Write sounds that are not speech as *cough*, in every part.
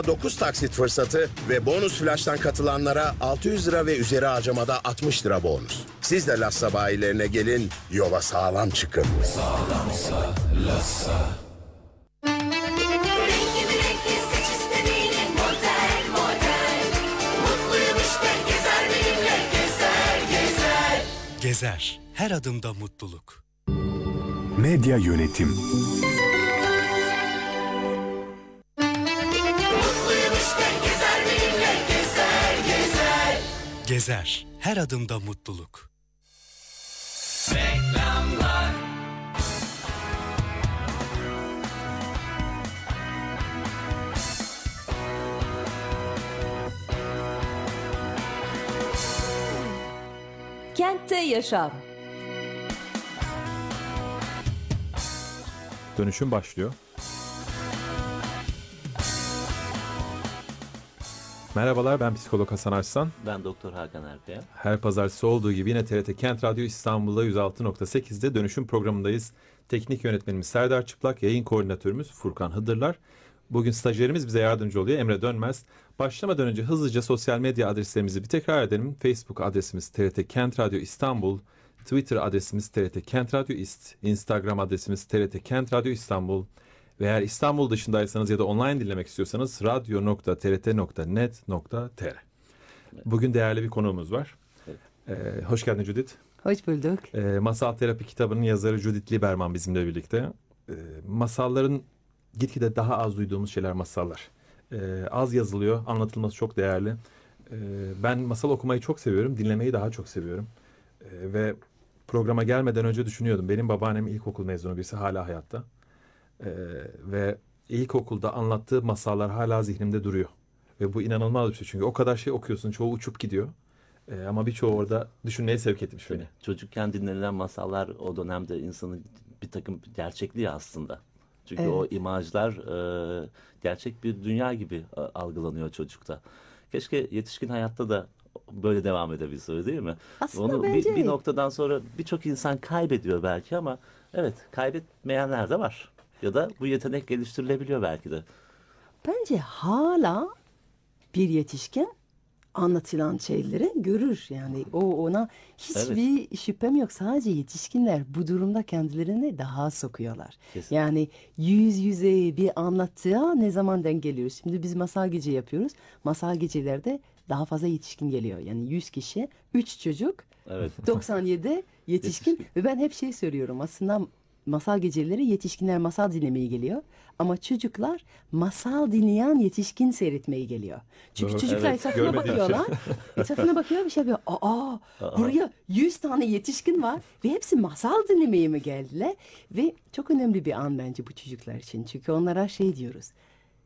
9 taksit fırsatı ve bonus flash'tan katılanlara 600 lira ve üzeri harcamada 60 lira bonus. Siz de Lassa bayilerine gelin, yola sağlam çıkın. Sağlamsa Lassa. Gezer, her adımda mutluluk. Medya Yönetim Gezer, her adımda mutluluk. Reklamlar. Kentte Yaşam Dönüşüm başlıyor. Merhabalar ben psikolog Hasan Arslan. Ben Doktor Hakan Erkaya. Her pazartesi olduğu gibi yine TRT Kent Radyo İstanbul'da 106.8'de dönüşüm programındayız. Teknik yönetmenimiz Serdar Çıplak, yayın koordinatörümüz Furkan Hıdırlar. Bugün stajyerimiz bize yardımcı oluyor Emre Dönmez. Başlamadan önce hızlıca sosyal medya adreslerimizi bir tekrar edelim. Facebook adresimiz TRT Kent Radyo İstanbul, Twitter adresimiz TRT Kent Radyo İst, Instagram adresimiz TRT Kent Radyo İstanbul, ve eğer İstanbul dışındaysanız ya da online dinlemek istiyorsanız radyo.trt.net.tr Bugün değerli bir konuğumuz var. Ee, hoş geldin Judith. Hoş bulduk. Ee, Masal Terapi kitabının yazarı Judith Lieberman bizimle birlikte. Ee, masalların gitgide daha az duyduğumuz şeyler masallar. Ee, az yazılıyor, anlatılması çok değerli. Ee, ben masal okumayı çok seviyorum, dinlemeyi daha çok seviyorum. Ee, ve programa gelmeden önce düşünüyordum. Benim babaannem ilkokul mezunu birisi hala hayatta e, ve ilkokulda anlattığı masallar hala zihnimde duruyor. Ve bu inanılmaz bir şey çünkü o kadar şey okuyorsun çoğu uçup gidiyor. E, ama birçoğu orada düşünmeye sevk etmiş beni. Çocukken dinlenilen masallar o dönemde insanın bir takım gerçekliği aslında. Çünkü evet. o imajlar e, gerçek bir dünya gibi e, algılanıyor çocukta. Keşke yetişkin hayatta da böyle devam edebilse değil mi? Aslında Onu bence... bir, bir noktadan sonra birçok insan kaybediyor belki ama evet kaybetmeyenler de var. Ya da bu yetenek geliştirilebiliyor belki de. Bence hala bir yetişkin anlatılan şeyleri görür. Yani o ona hiçbir evet. şüphem yok. Sadece yetişkinler bu durumda kendilerini daha sokuyorlar. Kesinlikle. Yani yüz yüze bir anlatıya ne zamandan geliyor? Şimdi biz masal gece yapıyoruz. Masal gecelerde daha fazla yetişkin geliyor. Yani 100 kişi, 3 çocuk, evet. 97 *laughs* yetişkin. yetişkin. Ve ben hep şey söylüyorum aslında masal geceleri yetişkinler masal dinlemeyi geliyor. Ama çocuklar masal dinleyen yetişkin seyretmeyi geliyor. Çünkü Doğru, çocuklar evet, etrafına bakıyorlar. *laughs* etrafına bakıyor bir şey yapıyor. Aa, aa, buraya 100 tane yetişkin var ve hepsi masal dinlemeye mi geldiler? Ve çok önemli bir an bence bu çocuklar için. Çünkü onlara şey diyoruz.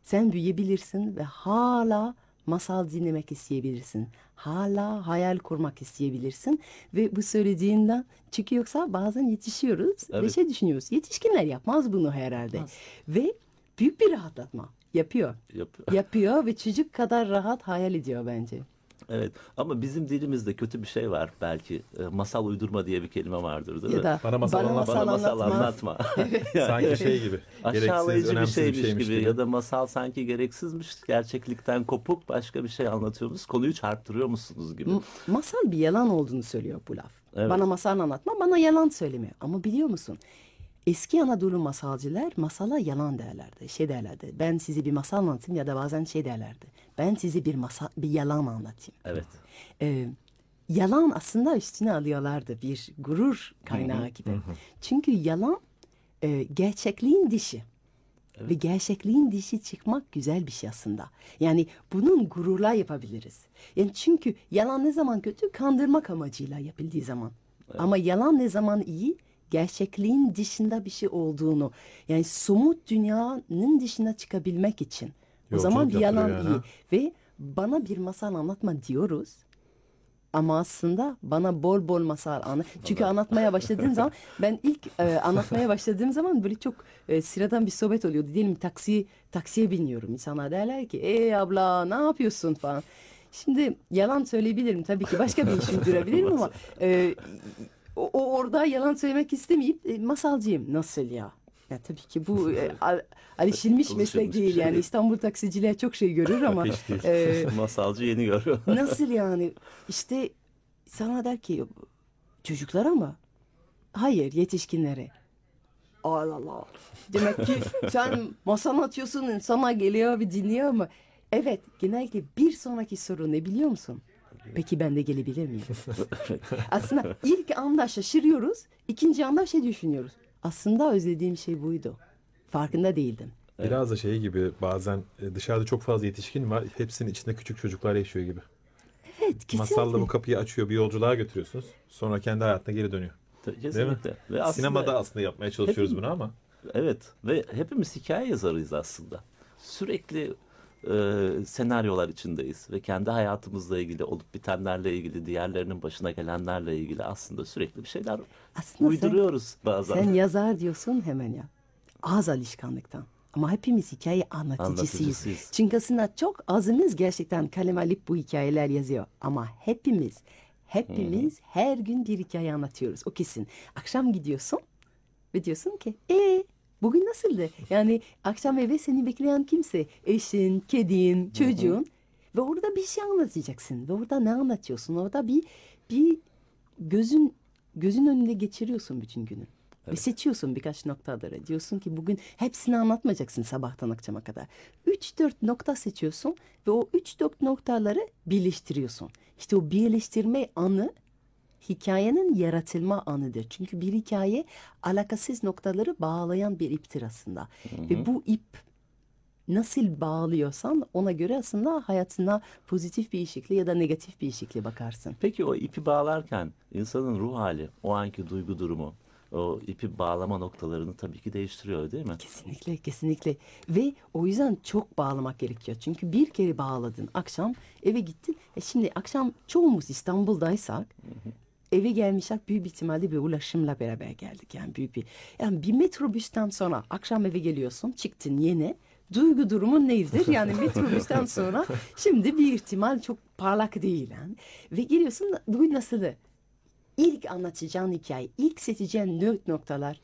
Sen büyüyebilirsin ve hala masal dinlemek isteyebilirsin. Hala hayal kurmak isteyebilirsin ve bu söylediğinden çünkü yoksa bazen yetişiyoruz evet. ve şey düşünüyoruz. Yetişkinler yapmaz bunu herhalde. Yapmaz. Ve büyük bir rahatlatma yapıyor. Yapıyor. yapıyor ve çocuk kadar rahat hayal ediyor bence. Evet ama bizim dilimizde kötü bir şey var belki ee, masal uydurma diye bir kelime vardır değil ya mi? Da, bana masal, bana anlatma. Bana masal anlatma. *laughs* *laughs* sanki şey gibi. *laughs* Aşağılayıcı bir şeymiş, bir şeymiş gibi, gibi ya da masal sanki gereksizmiş gerçeklikten kopuk başka bir şey anlatıyor Konuyu çarptırıyor musunuz gibi. masal bir yalan olduğunu söylüyor bu laf. Evet. Bana masal anlatma bana yalan söyleme ama biliyor musun? Eski Anadolu masalcılar masala yalan derlerdi. Şey derlerdi. Ben sizi bir masal anlatayım ya da bazen şey derlerdi ben size bir masal, bir yalan anlatayım. Evet. Ee, yalan aslında üstüne alıyorlardı bir gurur kaynağı hı hı. gibi. Hı hı. Çünkü yalan e, gerçekliğin dişi. Evet. Ve gerçekliğin dişi çıkmak güzel bir şey aslında. Yani bunun gururla yapabiliriz. Yani çünkü yalan ne zaman kötü? Kandırmak amacıyla yapıldığı zaman. Evet. Ama yalan ne zaman iyi? Gerçekliğin dışında bir şey olduğunu. Yani somut dünyanın dışına çıkabilmek için. Yolculuk o zaman bir yalan yani, iyi. Ve bana bir masal anlatma diyoruz. Ama aslında bana bol bol masal anlat. Çünkü anlatmaya başladığın zaman *laughs* ben ilk e, anlatmaya başladığım zaman böyle çok e, sıradan bir sohbet oluyordu. Diyelim taksi taksiye biniyorum. İnsanlar derler ki "Ey abla ne yapıyorsun?" falan. Şimdi yalan söyleyebilirim tabii ki başka bir işim *laughs* durabilirim ama e, o, o orada yalan söylemek istemeyip e, masalcıyım nasıl ya ya tabii ki bu *laughs* e, alişilmiş meslek değil yani. Şey. İstanbul taksiciler çok şey görür ama. e, *laughs* Masalcı yeni görüyor. *laughs* nasıl yani? işte sana der ki çocuklar ama hayır yetişkinlere. Allah Allah. Demek ki sen masan atıyorsun insana geliyor bir dinliyor ama. Evet genellikle bir sonraki soru ne biliyor musun? Peki ben de gelebilir miyim? Aslında ilk anda şaşırıyoruz. ikinci anda şey düşünüyoruz. Aslında özlediğim şey buydu. Farkında değildim. Biraz da şey gibi bazen e, dışarıda çok fazla yetişkin var. Hepsinin içinde küçük çocuklar yaşıyor gibi. Evet kesinlikle. Masalla bu kapıyı açıyor bir yolculuğa götürüyorsunuz. Sonra kendi hayatına geri dönüyor. Kesinlikle. Değil mi? Ve aslında, Sinemada aslında yapmaya çalışıyoruz hepimiz, bunu ama. Evet ve hepimiz hikaye yazarıyız aslında. Sürekli e, senaryolar içindeyiz ve kendi hayatımızla ilgili olup bitenlerle ilgili diğerlerinin başına gelenlerle ilgili aslında sürekli bir şeyler aslında uyduruyoruz sen, bazen. Sen yazar diyorsun hemen ya az alışkanlıktan. Ama hepimiz hikaye anlatıcısıyız. anlatıcısıyız. Çünkü aslında çok azımız gerçekten kalem alıp bu hikayeler yazıyor. Ama hepimiz, hepimiz hmm. her gün bir hikaye anlatıyoruz. O kesin. Akşam gidiyorsun ve diyorsun ki, ee Bugün nasıldı? Yani akşam eve seni bekleyen kimse. Eşin, kedin, çocuğun. Ve orada bir şey anlatacaksın. Ve orada ne anlatıyorsun? Orada bir bir gözün gözün önünde geçiriyorsun bütün günü. Evet. Ve seçiyorsun birkaç noktaları. Diyorsun ki bugün hepsini anlatmayacaksın sabahtan akşama kadar. Üç dört nokta seçiyorsun ve o üç dört noktaları birleştiriyorsun. İşte o birleştirme anı hikayenin yaratılma anıdır. Çünkü bir hikaye alakasız noktaları bağlayan bir iptir aslında. Hı hı. Ve bu ip nasıl bağlıyorsan ona göre aslında hayatına pozitif bir işikli ya da negatif bir işikli bakarsın. Peki o ipi bağlarken insanın ruh hali, o anki duygu durumu, o ipi bağlama noktalarını tabii ki değiştiriyor değil mi? Kesinlikle, kesinlikle. Ve o yüzden çok bağlamak gerekiyor. Çünkü bir kere bağladın akşam eve gittin. E şimdi akşam çoğumuz İstanbul'daysak hı hı eve gelmişler büyük bir ihtimalle bir ulaşımla beraber geldik. Yani büyük bir yani bir metrobüsten sonra akşam eve geliyorsun çıktın yeni duygu durumu nedir? Yani *laughs* metrobüsten sonra şimdi bir ihtimal çok parlak değil. Yani. Ve geliyorsun duy nasıl? İlk anlatacağın hikaye, ilk seçeceğin nöt noktalar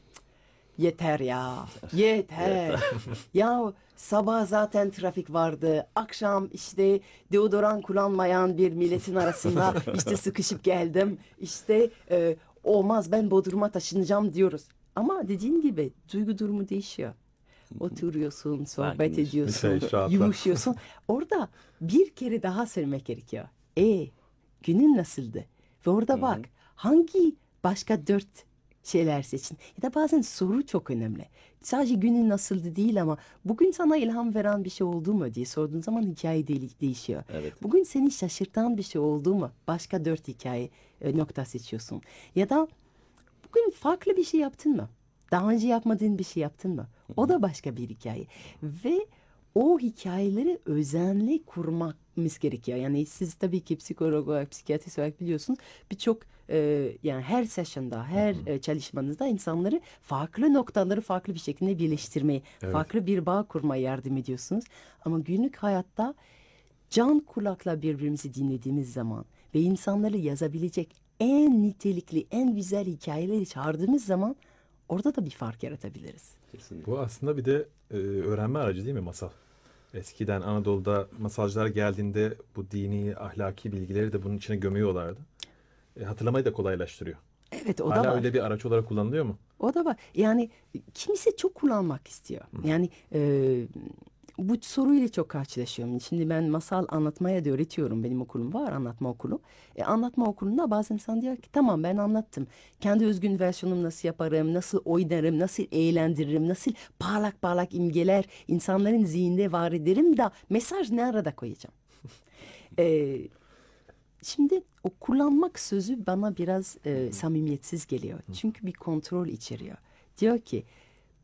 Yeter ya. *laughs* Yeter. *laughs* ya sabah zaten trafik vardı. Akşam işte deodoran kullanmayan bir milletin arasında *laughs* işte sıkışıp geldim. İşte e, olmaz ben Bodrum'a taşınacağım diyoruz. Ama dediğin gibi duygu durumu değişiyor. Oturuyorsun, sohbet şey, ediyorsun, yumuşuyorsun. Orada bir kere daha söylemek gerekiyor. E günün nasıldı? Ve orada bak hangi başka dört şeyler seçin. Ya da bazen soru çok önemli. Sadece günün nasıldı değil ama bugün sana ilham veren bir şey oldu mu diye sorduğun zaman hikaye de değişiyor. Evet. Bugün seni şaşırtan bir şey oldu mu? Başka dört hikaye e, nokta seçiyorsun. Ya da bugün farklı bir şey yaptın mı? Daha önce yapmadığın bir şey yaptın mı? O da başka bir hikaye. Ve o hikayeleri özenle kurmak etmemiz gerekiyor. Yani siz tabii ki psikolog olarak, psikiyatrist olarak biliyorsunuz birçok e, yani her session'da, her e, çalışmanızda insanları farklı noktaları farklı bir şekilde birleştirmeyi evet. farklı bir bağ kurmaya yardım ediyorsunuz. Ama günlük hayatta can kulakla birbirimizi dinlediğimiz zaman ve insanları yazabilecek en nitelikli, en güzel hikayeleri çağırdığımız zaman orada da bir fark yaratabiliriz. Kesinlikle. Bu aslında bir de e, öğrenme aracı değil mi masal? Eskiden Anadolu'da masajlar geldiğinde bu dini, ahlaki bilgileri de bunun içine gömüyorlardı. E, hatırlamayı da kolaylaştırıyor. Evet o Hala da var. öyle bir araç olarak kullanılıyor mu? O da var. Yani kimisi çok kullanmak istiyor. Hı. Yani e, bu soruyla çok karşılaşıyorum. Şimdi ben masal anlatmaya da öğretiyorum. Benim okulum var anlatma okulu. E, anlatma okulunda bazen insan diyor ki tamam ben anlattım. Kendi özgün versiyonum nasıl yaparım, nasıl oynarım, nasıl eğlendiririm, nasıl parlak parlak imgeler insanların zihninde var ederim da mesaj ne arada koyacağım? *laughs* e, şimdi o kullanmak sözü bana biraz e, samimiyetsiz geliyor. Çünkü bir kontrol içeriyor. Diyor ki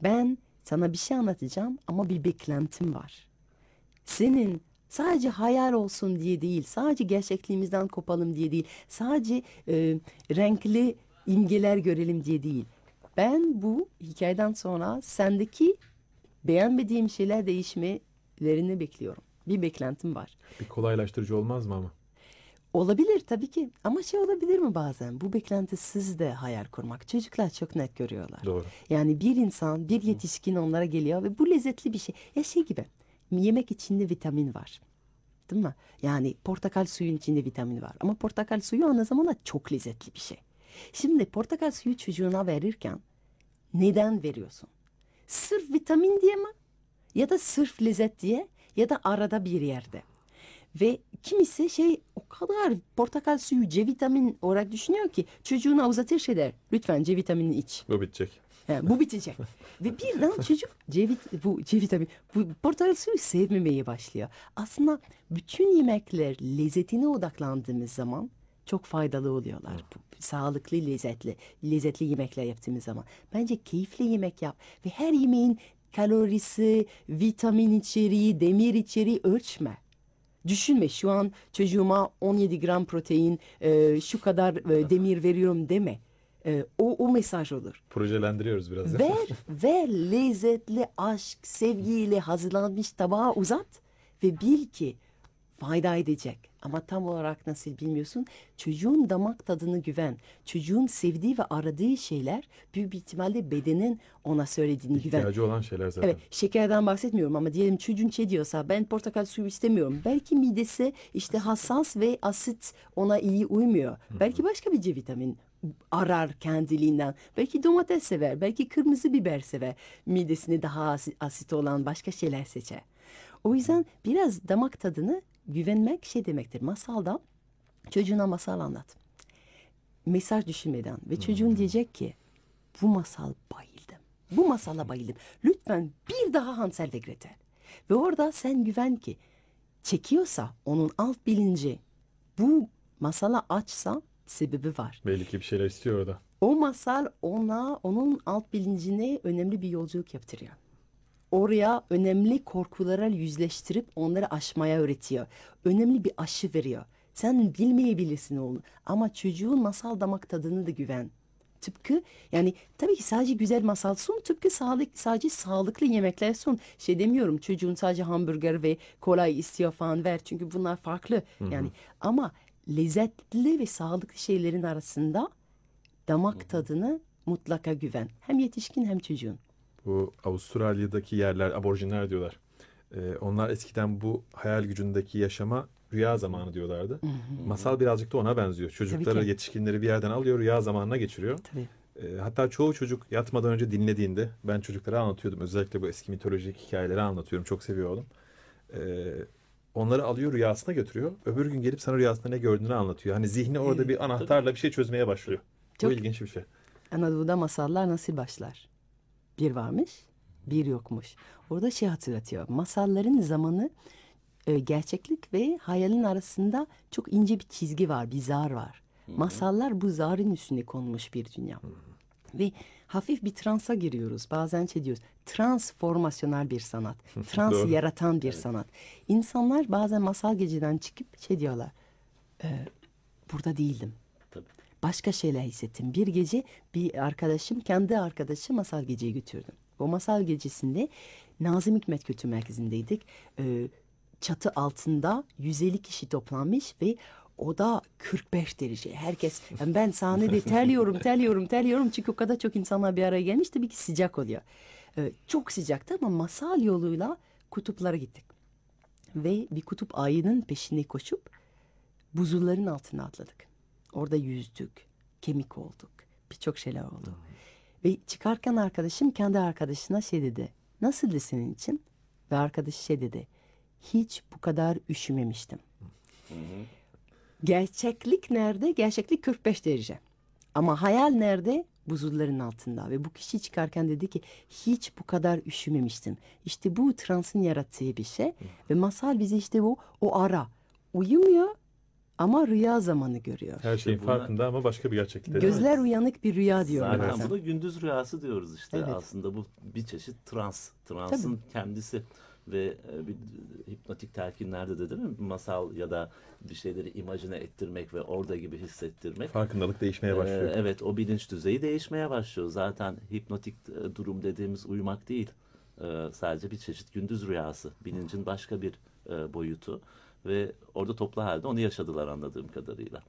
ben sana bir şey anlatacağım ama bir beklentim var. Senin sadece hayal olsun diye değil, sadece gerçekliğimizden kopalım diye değil, sadece e, renkli imgeler görelim diye değil. Ben bu hikayeden sonra sendeki beğenmediğim şeyler değişmelerini bekliyorum. Bir beklentim var. Bir kolaylaştırıcı olmaz mı ama? Olabilir tabii ki ama şey olabilir mi bazen bu beklentisiz de hayal kurmak çocuklar çok net görüyorlar. Doğru. Yani bir insan bir yetişkin onlara geliyor ve bu lezzetli bir şey ya şey gibi yemek içinde vitamin var değil mi? Yani portakal suyun içinde vitamin var ama portakal suyu aynı zamanda çok lezzetli bir şey. Şimdi portakal suyu çocuğuna verirken neden veriyorsun? Sırf vitamin diye mi? Ya da sırf lezzet diye ya da arada bir yerde. Ve kimisi şey o kadar portakal suyu C vitamin olarak düşünüyor ki çocuğuna uzatır şeyler. Lütfen C vitamini iç. Bu bitecek. Yani bu bitecek. *laughs* Ve birden çocuk C, bu C vitamini, bu portakal suyu sevmemeye başlıyor. Aslında bütün yemekler lezzetine odaklandığımız zaman çok faydalı oluyorlar. Hmm. Sağlıklı, lezzetli, lezzetli yemekler yaptığımız zaman. Bence keyifli yemek yap ve her yemeğin kalorisi, vitamin içeriği, demir içeriği ölçme. Düşünme şu an çocuğuma 17 gram protein, e, şu kadar e, demir veriyorum deme. E, o, o mesaj olur. Projelendiriyoruz biraz. Ver, ver lezzetli aşk, sevgiyle hazırlanmış tabağa uzat ve bil ki fayda edecek. Ama tam olarak nasıl bilmiyorsun. Çocuğun damak tadını güven. Çocuğun sevdiği ve aradığı şeyler büyük bir ihtimalle bedenin ona söylediğini İhtiyacı güven. İhtiyacı olan şeyler zaten. Evet şekerden bahsetmiyorum ama diyelim çocuğun şey diyorsa ben portakal suyu istemiyorum. Belki midesi işte hassas ve asit ona iyi uymuyor. Belki başka bir C vitamin arar kendiliğinden. Belki domates sever, belki kırmızı biber sever. Midesini daha asit olan başka şeyler seçer. O yüzden biraz damak tadını güvenmek şey demektir. Masalda çocuğuna masal anlat. Mesaj düşünmeden ve çocuğun hmm. diyecek ki bu masal bayıldım. Bu masala bayıldım. Lütfen bir daha Hansel ve Gretel. Ve orada sen güven ki çekiyorsa onun alt bilinci bu masala açsa sebebi var. Belki bir şeyler istiyor orada. O masal ona onun alt bilincine önemli bir yolculuk yaptırıyor oraya önemli korkulara yüzleştirip onları aşmaya öğretiyor. Önemli bir aşı veriyor. Sen bilmeyebilirsin onu ama çocuğun masal damak tadını da güven. Tıpkı yani tabii ki sadece güzel masal sun, tıpkı sağlık, sadece sağlıklı yemekler sun. Şey demiyorum çocuğun sadece hamburger ve kolay istiyor falan ver çünkü bunlar farklı Hı-hı. yani. Ama lezzetli ve sağlıklı şeylerin arasında damak Hı-hı. tadını mutlaka güven. Hem yetişkin hem çocuğun bu Avustralya'daki yerler aborjinler diyorlar. E, onlar eskiden bu hayal gücündeki yaşama rüya zamanı diyorlardı. Hı hı. Masal birazcık da ona benziyor. Çocukları, yetişkinleri bir yerden alıyor, rüya zamanına geçiriyor. Tabii. E, hatta çoğu çocuk yatmadan önce dinlediğinde ben çocuklara anlatıyordum. Özellikle bu eski mitolojik hikayeleri anlatıyorum. Çok seviyordum. E, ee, onları alıyor rüyasına götürüyor. Öbür gün gelip sana rüyasında ne gördüğünü anlatıyor. Hani zihni orada evet, bir anahtarla bir şey çözmeye başlıyor. Çok bu ilginç bir şey. Anadolu'da masallar nasıl başlar? Bir varmış, bir yokmuş. Orada şey hatırlatıyor. Masalların zamanı e, gerçeklik ve hayalin arasında çok ince bir çizgi var, bir zar var. Hı -hı. Masallar bu zarın üstüne konmuş bir dünya. Hı -hı. Ve hafif bir transa giriyoruz. Bazen şey diyoruz. Transformasyonel bir sanat. *laughs* Trans yaratan bir evet. sanat. İnsanlar bazen masal geceden çıkıp şey diyorlar. E, burada değildim başka şeyler hissettim. Bir gece bir arkadaşım, kendi arkadaşı masal geceye götürdüm. O masal gecesinde Nazım Hikmet Kültür Merkezi'ndeydik. Ee, çatı altında 150 kişi toplanmış ve oda 45 derece. Herkes yani ben sahnede terliyorum, terliyorum, terliyorum. Çünkü o kadar çok insanlar bir araya gelmiş tabii ki sıcak oluyor. Ee, çok sıcaktı ama masal yoluyla kutuplara gittik. Ve bir kutup ayının peşine koşup buzulların altına atladık. Orada yüzdük, kemik olduk, birçok şeyler oldu. Ve çıkarken arkadaşım kendi arkadaşına şey dedi. Nasıldı senin için? Ve arkadaş şey dedi. Hiç bu kadar üşümemiştim. Gerçeklik nerede? Gerçeklik 45 derece. Ama hayal nerede? buzulların altında ve bu kişi çıkarken dedi ki hiç bu kadar üşümemiştim. İşte bu transın yarattığı bir şey ve masal bizi işte bu o ara uyumuyor ama rüya zamanı görüyor. Her şeyin farkında ama başka bir gerçeklikte. Gözler uyanık bir rüya diyorlar. Zaten buna gündüz rüyası diyoruz işte. Evet. Aslında bu bir çeşit trans. Transın kendisi ve e, bir hipnotik telkinlerde de değil mi? Masal ya da bir şeyleri imajine ettirmek ve orada gibi hissettirmek. Farkındalık değişmeye e, başlıyor. Ee, evet o bilinç düzeyi değişmeye başlıyor. Zaten hipnotik e, durum dediğimiz uyumak değil. Ee, sadece bir çeşit gündüz rüyası. Bilincin başka bir e, boyutu ve orada toplu halde onu yaşadılar anladığım kadarıyla.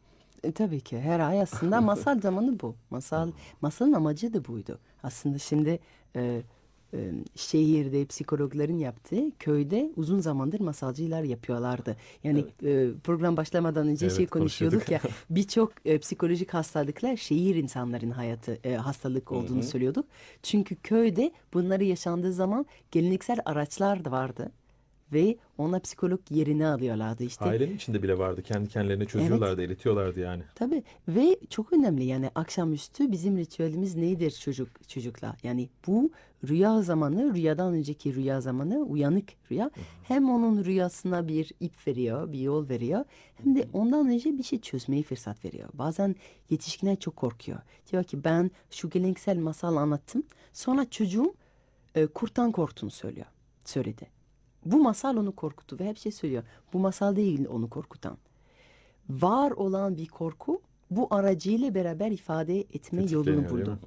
E, tabii ki her ay aslında *laughs* masal zamanı bu. Masal masalın amacı da buydu. Aslında şimdi e, e, şehirde psikologların yaptığı köyde uzun zamandır masalcılar yapıyorlardı. Yani evet. e, program başlamadan önce şey evet, şey konuşuyorduk, ya *laughs* birçok e, psikolojik hastalıklar şehir insanların hayatı e, hastalık olduğunu Hı -hı. söylüyorduk. Çünkü köyde bunları yaşandığı zaman geleneksel araçlar da vardı ve ona psikolog yerini alıyorlardı işte. Ailenin içinde bile vardı. Kendi kendilerine çözüyorlardı, evet. eletiyorlardı yani. Tabii ve çok önemli yani akşamüstü bizim ritüelimiz nedir çocuk çocukla? Yani bu rüya zamanı, rüyadan önceki rüya zamanı, uyanık rüya. Hı-hı. Hem onun rüyasına bir ip veriyor, bir yol veriyor. Hem de ondan önce bir şey çözmeyi fırsat veriyor. Bazen yetişkinler çok korkuyor. Diyor ki ben şu geleneksel masal anlattım. Sonra çocuğum e, kurttan korktuğunu söylüyor. Söyledi. Bu masal onu korkuttu ve hep şey söylüyor. Bu masal değil onu korkutan. Var olan bir korku bu aracıyla beraber ifade etme yolunu buldu.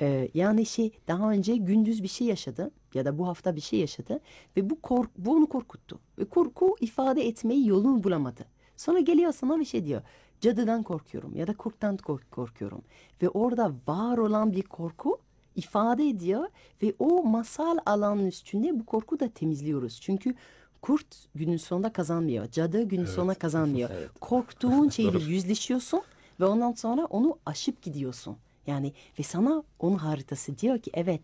Ee, yani şey daha önce gündüz bir şey yaşadı ya da bu hafta bir şey yaşadı ve bu kork bu onu korkuttu. Ve korku ifade etmeyi yolunu bulamadı. Sonra geliyor sana bir şey diyor. Cadıdan korkuyorum ya da kurttan kork korkuyorum. Ve orada var olan bir korku ifade ediyor ve o masal alanın üstünde bu korku da temizliyoruz. Çünkü kurt günün sonunda kazanmıyor. Cadı günün evet. sonunda kazanmıyor. *laughs* Evet. Korktuğun *laughs* şeyle yüzleşiyorsun ve ondan sonra onu aşıp gidiyorsun. Yani ve sana onun haritası diyor ki evet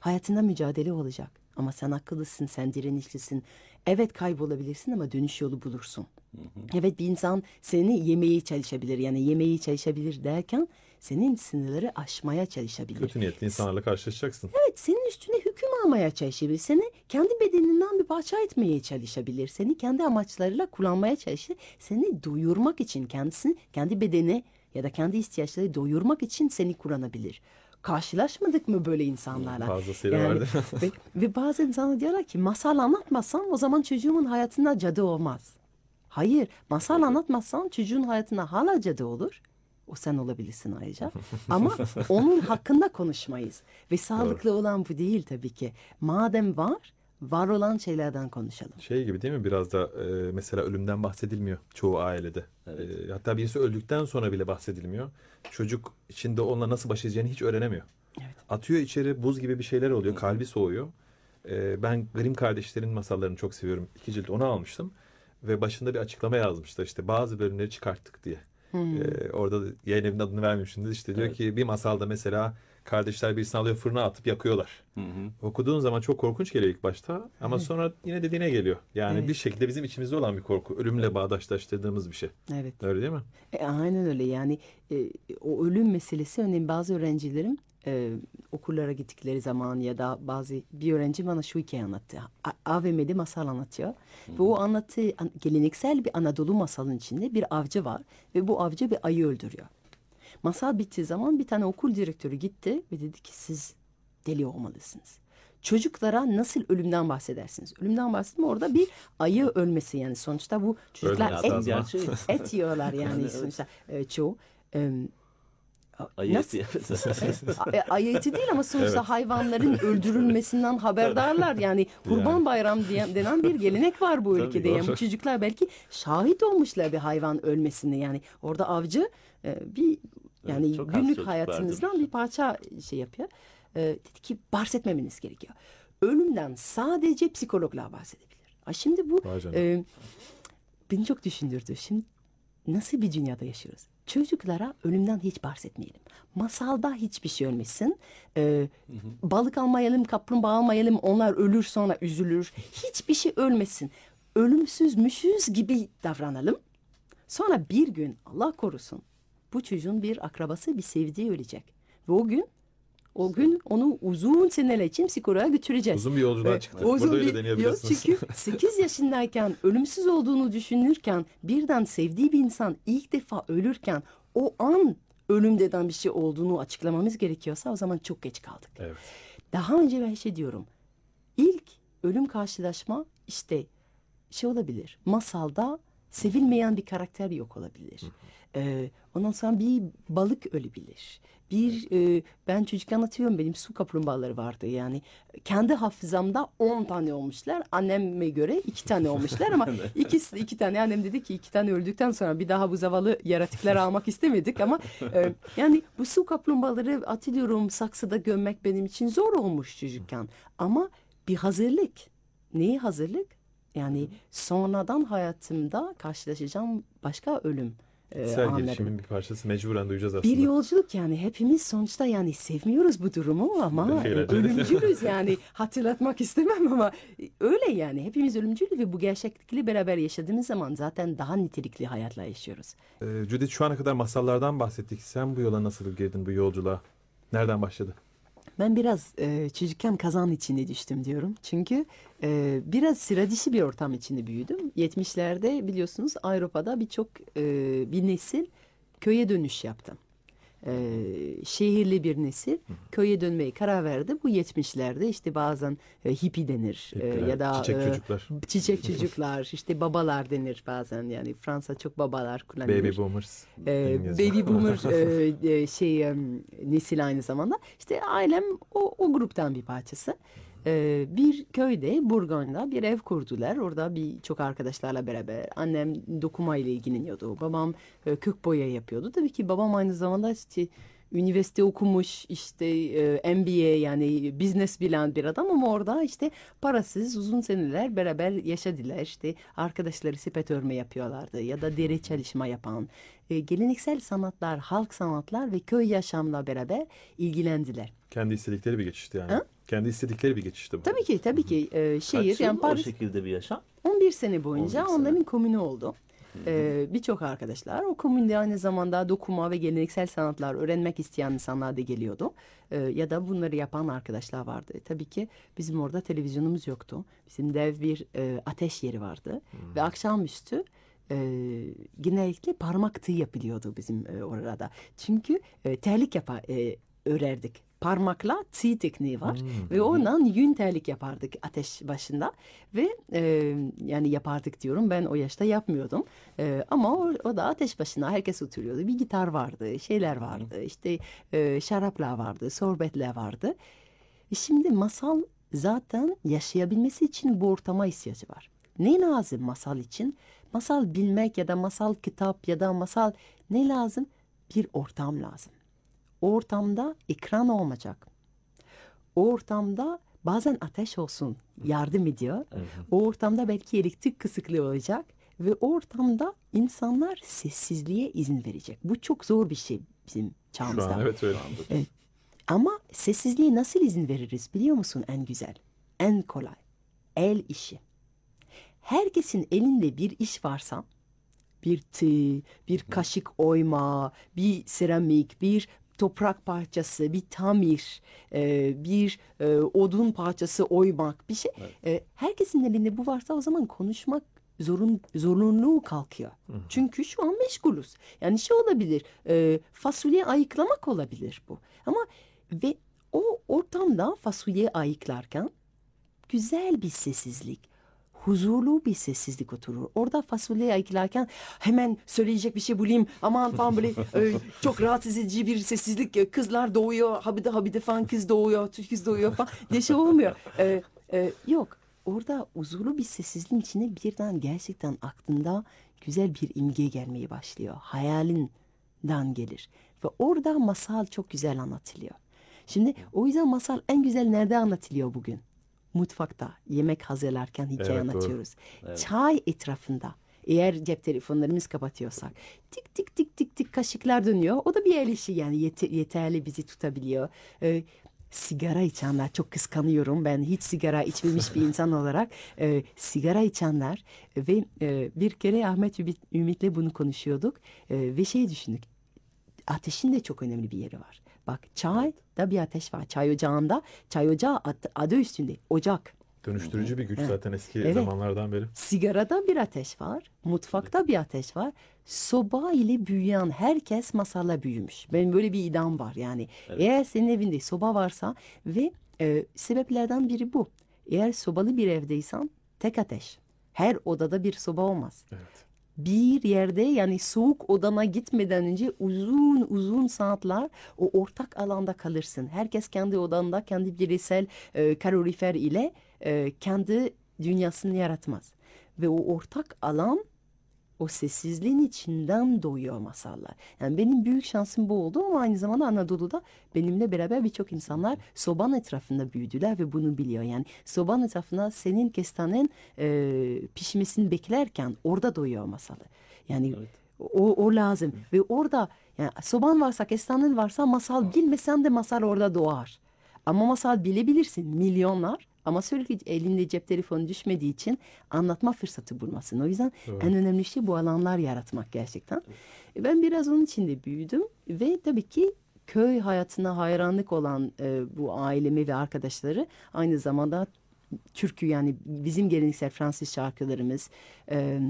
hayatında mücadele olacak. Ama sen akıllısın, sen direnişlisin. Evet kaybolabilirsin ama dönüş yolu bulursun. Evet bir insan seni yemeği çalışabilir. Yani yemeği çalışabilir derken senin sınırları aşmaya çalışabilir. Kötü niyetli insanlarla karşılaşacaksın. Evet senin üstüne hüküm almaya çalışabilir. Seni kendi bedeninden bir parça etmeye çalışabilir. Seni kendi amaçlarıyla kullanmaya çalışır. Seni doyurmak için kendisini, kendi bedeni ya da kendi ihtiyaçları doyurmak için seni kullanabilir karşılaşmadık mı böyle insanlarla? Hmm, fazlasıyla yani, vardı. *laughs* ve, *laughs* ve bazen insanlar diyorlar ki masal anlatmasam o zaman çocuğumun hayatında cadı olmaz. Hayır masal anlatmasam çocuğun hayatına hala cadı olur. O sen olabilirsin ayrıca. *laughs* Ama onun hakkında konuşmayız. Ve sağlıklı Doğru. olan bu değil tabii ki. Madem var var olan şeylerden konuşalım. Şey gibi değil mi biraz da e, mesela ölümden bahsedilmiyor çoğu ailede. Evet. E, hatta birisi öldükten sonra bile bahsedilmiyor. Çocuk içinde onunla nasıl baş edeceğini hiç öğrenemiyor. Evet. Atıyor içeri buz gibi bir şeyler oluyor. Evet. Kalbi soğuyor. E, ben Grimm kardeşlerin masallarını çok seviyorum. İki cilt onu almıştım. Ve başında bir açıklama yazmışlar işte bazı bölümleri çıkarttık diye. Ee, orada yayın evinin adını vermemişsiniz. İşte evet. diyor ki bir masalda mesela kardeşler birisini alıyor fırına atıp yakıyorlar. Hı hı. Okuduğun zaman çok korkunç geliyor ilk başta ama hı. sonra yine dediğine geliyor. Yani evet. bir şekilde bizim içimizde olan bir korku. Ölümle evet. bağdaşlaştırdığımız bir şey. Evet. Öyle değil mi? E, aynen öyle yani e, o ölüm meselesi önemli. Bazı öğrencilerim e, okurlara gittikleri zaman ya da bazı bir öğrenci bana şu hikaye anlattı. A, AVM'de masal anlatıyor. Hı-hı. Ve o anlattığı an, geleneksel bir Anadolu masalın içinde bir avcı var. Ve bu avcı bir ayı öldürüyor. Masal bittiği zaman bir tane okul direktörü gitti ve dedi ki siz deli olmalısınız. Çocuklara nasıl ölümden bahsedersiniz? Ölümden bahsetme orada bir ayı ölmesi yani sonuçta bu çocuklar Öyle et, et, yiyorlar yani, *laughs* yani sonuçta evet. çoğu. Ayı eti. *laughs* E, ayı eti değil ama sonuçta evet. hayvanların *laughs* öldürülmesinden haberdarlar. Yani kurban yani. bayram diye, denen bir gelenek var bu Tabii ülkede. Doğru. Yani bu çocuklar belki şahit olmuşlar bir hayvan ölmesine. Yani orada avcı e, bir yani evet, günlük hayatınızdan bir parça şey yapıyor. E, dedi ki bahsetmemeniz gerekiyor. Ölümden sadece psikologlar bahsedebilir. Ha şimdi bu e, beni çok düşündürdü. Şimdi nasıl bir dünyada yaşıyoruz? çocuklara ölümden hiç bahsetmeyelim. Masalda hiçbir şey ölmesin. Ee, Balık almayalım, kaplumbağa almayalım. Onlar ölür sonra üzülür. Hiçbir şey ölmesin. Ölümsüzmüşüz gibi davranalım. Sonra bir gün Allah korusun bu çocuğun bir akrabası, bir sevdiği ölecek. Ve o gün o gün onu uzun seneler için psikoloğa götüreceğiz. Uzun bir yolculuğa ee, çıktı. Uzun bir öyle Yol, çünkü 8 yaşındayken ölümsüz olduğunu düşünürken birden sevdiği bir insan ilk defa ölürken o an ölüm deden bir şey olduğunu açıklamamız gerekiyorsa o zaman çok geç kaldık. Evet. Daha önce ben şey diyorum. İlk ölüm karşılaşma işte şey olabilir. Masalda sevilmeyen bir karakter yok olabilir. Hı hı. Ee, ondan sonra bir balık ölebilir. Bir e, ben çocukken anlatıyorum benim su kaplumbağaları vardı yani kendi hafızamda on tane olmuşlar anneme göre iki tane olmuşlar ama *laughs* ikisi iki tane annem dedi ki iki tane öldükten sonra bir daha bu zavallı yaratıkları almak istemedik ama e, *laughs* yani bu su kaplumbağaları atılıyorum saksıda gömmek benim için zor olmuş çocukken ama bir hazırlık neyi hazırlık yani sonradan hayatımda karşılaşacağım başka ölüm. Kişisel e, anlarım. gelişimin bir parçası mecburen duyacağız aslında. Bir yolculuk yani hepimiz sonuçta yani sevmiyoruz bu durumu ama e, ölümcülüz yani *laughs* hatırlatmak istemem ama e, öyle yani hepimiz ölümcülüz ve bu gerçeklikle beraber yaşadığımız zaman zaten daha nitelikli hayatla yaşıyoruz. Ee, Judith şu ana kadar masallardan bahsettik. Sen bu yola nasıl girdin bu yolculuğa? Nereden başladı? Ben biraz e, çocukken kazan içinde düştüm diyorum. Çünkü e, biraz sıra dışı bir ortam içinde büyüdüm. 70'lerde biliyorsunuz Avrupa'da birçok e, bir nesil köye dönüş yaptı e, şehirli bir nesil köye dönmeyi karar verdi. Bu 70'lerde işte bazen e, hippi denir e, ya da çiçek e, çocuklar. Çiçek çocuklar işte babalar denir bazen yani Fransa çok babalar kullanıyor. Baby boomers. E, baby *laughs* boomer e, e şey e, nesil aynı zamanda. İşte ailem o, o gruptan bir parçası. Ee, bir köyde Burgon'da bir ev kurdular. Orada bir çok arkadaşlarla beraber annem dokuma ile ilgileniyordu. Babam e, kök boya yapıyordu. Tabii ki babam aynı zamanda işte üniversite okumuş işte e, MBA yani business bilen bir adam ama orada işte parasız uzun seneler beraber yaşadılar. İşte arkadaşları sepet örme yapıyorlardı ya da dere çalışma yapan. E, geleneksel sanatlar, halk sanatlar ve köy yaşamla beraber ilgilendiler. Kendi istedikleri bir geçişti yani. Ha? Kendi istedikleri bir geçişti bu. Tabii ki tabii ki e, şehir Kaç yani Paris o şekilde bir yaşam. 11 sene boyunca 11 sene. onların komünü oldu. Ee, Birçok arkadaşlar o komünde aynı zamanda dokuma ve geleneksel sanatlar öğrenmek isteyen insanlar da geliyordu. Ee, ya da bunları yapan arkadaşlar vardı. E, tabii ki bizim orada televizyonumuz yoktu. Bizim dev bir e, ateş yeri vardı. Hmm. Ve akşamüstü e, genellikle parmak tığı yapılıyordu bizim e, orada. Çünkü e, terlik yapa, e, örerdik parmakla çiğ tekniği var hmm. ve ondan yün terlik yapardık ateş başında ve e, yani yapardık diyorum ben o yaşta yapmıyordum e, ama o, o da ateş başında herkes oturuyordu bir gitar vardı şeyler hmm. vardı işte e, şaraplar vardı sorbetler vardı e şimdi masal zaten yaşayabilmesi için bu ortama ihtiyacı var ne lazım masal için masal bilmek ya da masal kitap ya da masal ne lazım bir ortam lazım ortamda ekran olmayacak. ortamda bazen ateş olsun yardım ediyor. O ortamda belki elektrik kısıklığı olacak ve ortamda insanlar sessizliğe izin verecek. Bu çok zor bir şey bizim çağımızda. Şu an evet öyle. Evet. Ama sessizliğe nasıl izin veririz biliyor musun en güzel, en kolay? El işi. Herkesin elinde bir iş varsa bir tığ, bir kaşık oyma, bir seramik, bir toprak parçası, bir tamir, e, bir e, odun parçası oymak bir şey. Evet. E, herkesin elinde bu varsa o zaman konuşmak zorun zorunluluğu kalkıyor. Hı hı. Çünkü şu an meşgulüz. Yani şey olabilir, e, fasulye ayıklamak olabilir bu. Ama ve o ortamda fasulye ayıklarken güzel bir sessizlik, huzurlu bir sessizlik oturur. Orada fasulye ayıklarken hemen söyleyecek bir şey bulayım. Aman falan böyle e, çok rahatsız edici bir sessizlik. Kızlar doğuyor. Habide habide falan kız doğuyor. Türk Kız doğuyor falan. Diye şey olmuyor. E, e, yok. Orada huzurlu bir sessizliğin içine birden gerçekten aklında güzel bir imge gelmeye başlıyor. Hayalinden gelir. Ve orada masal çok güzel anlatılıyor. Şimdi o yüzden masal en güzel nerede anlatılıyor bugün? mutfakta yemek hazırlarken hikaye evet, anlatıyoruz. Evet. Çay etrafında eğer cep telefonlarımız kapatıyorsak tik tik tik tik tik kaşıklar dönüyor. O da bir el işi yani yet- yeterli bizi tutabiliyor. Ee, sigara içenler çok kıskanıyorum ben hiç sigara içmemiş bir insan *laughs* olarak e, sigara içenler ve e, bir kere Ahmet Ümit'le bunu konuşuyorduk e, ve şey düşündük ateşin de çok önemli bir yeri var. Bak çay da bir ateş var. Çay ocağında. Çay ocağı adı üstünde. Ocak. Dönüştürücü bir güç zaten eski evet. zamanlardan beri. Sigarada bir ateş var, mutfakta bir ateş var. Soba ile büyüyen herkes masalla büyümüş. Benim böyle bir idam var yani. Evet. Eğer senin evinde soba varsa ve e, sebeplerden biri bu. Eğer sobalı bir evdeysen tek ateş. Her odada bir soba olmaz. Evet bir yerde yani soğuk odana gitmeden önce uzun uzun saatler o ortak alanda kalırsın. Herkes kendi odanda kendi bireysel e, kalorifer ile e, kendi dünyasını yaratmaz. Ve o ortak alan o sessizliğin içinden doğuyor masallar. Yani benim büyük şansım bu oldu ama aynı zamanda Anadolu'da benimle beraber birçok insanlar soban etrafında büyüdüler ve bunu biliyor. Yani soban etrafında senin kestanen e, pişmesini beklerken orada doğuyor masalı. Yani evet. o, o lazım Hı. ve orada yani soban varsa kestanen varsa masal bilmesen de masal orada doğar. Ama masal bilebilirsin milyonlar ama sürekli elinde cep telefonu düşmediği için anlatma fırsatı bulmasın. O yüzden evet. en önemli şey bu alanlar yaratmak gerçekten. E, ben biraz onun içinde büyüdüm ve tabii ki köy hayatına hayranlık olan e, bu ailemi ve arkadaşları aynı zamanda türkü yani bizim geleneksel Fransız şarkılarımız, e,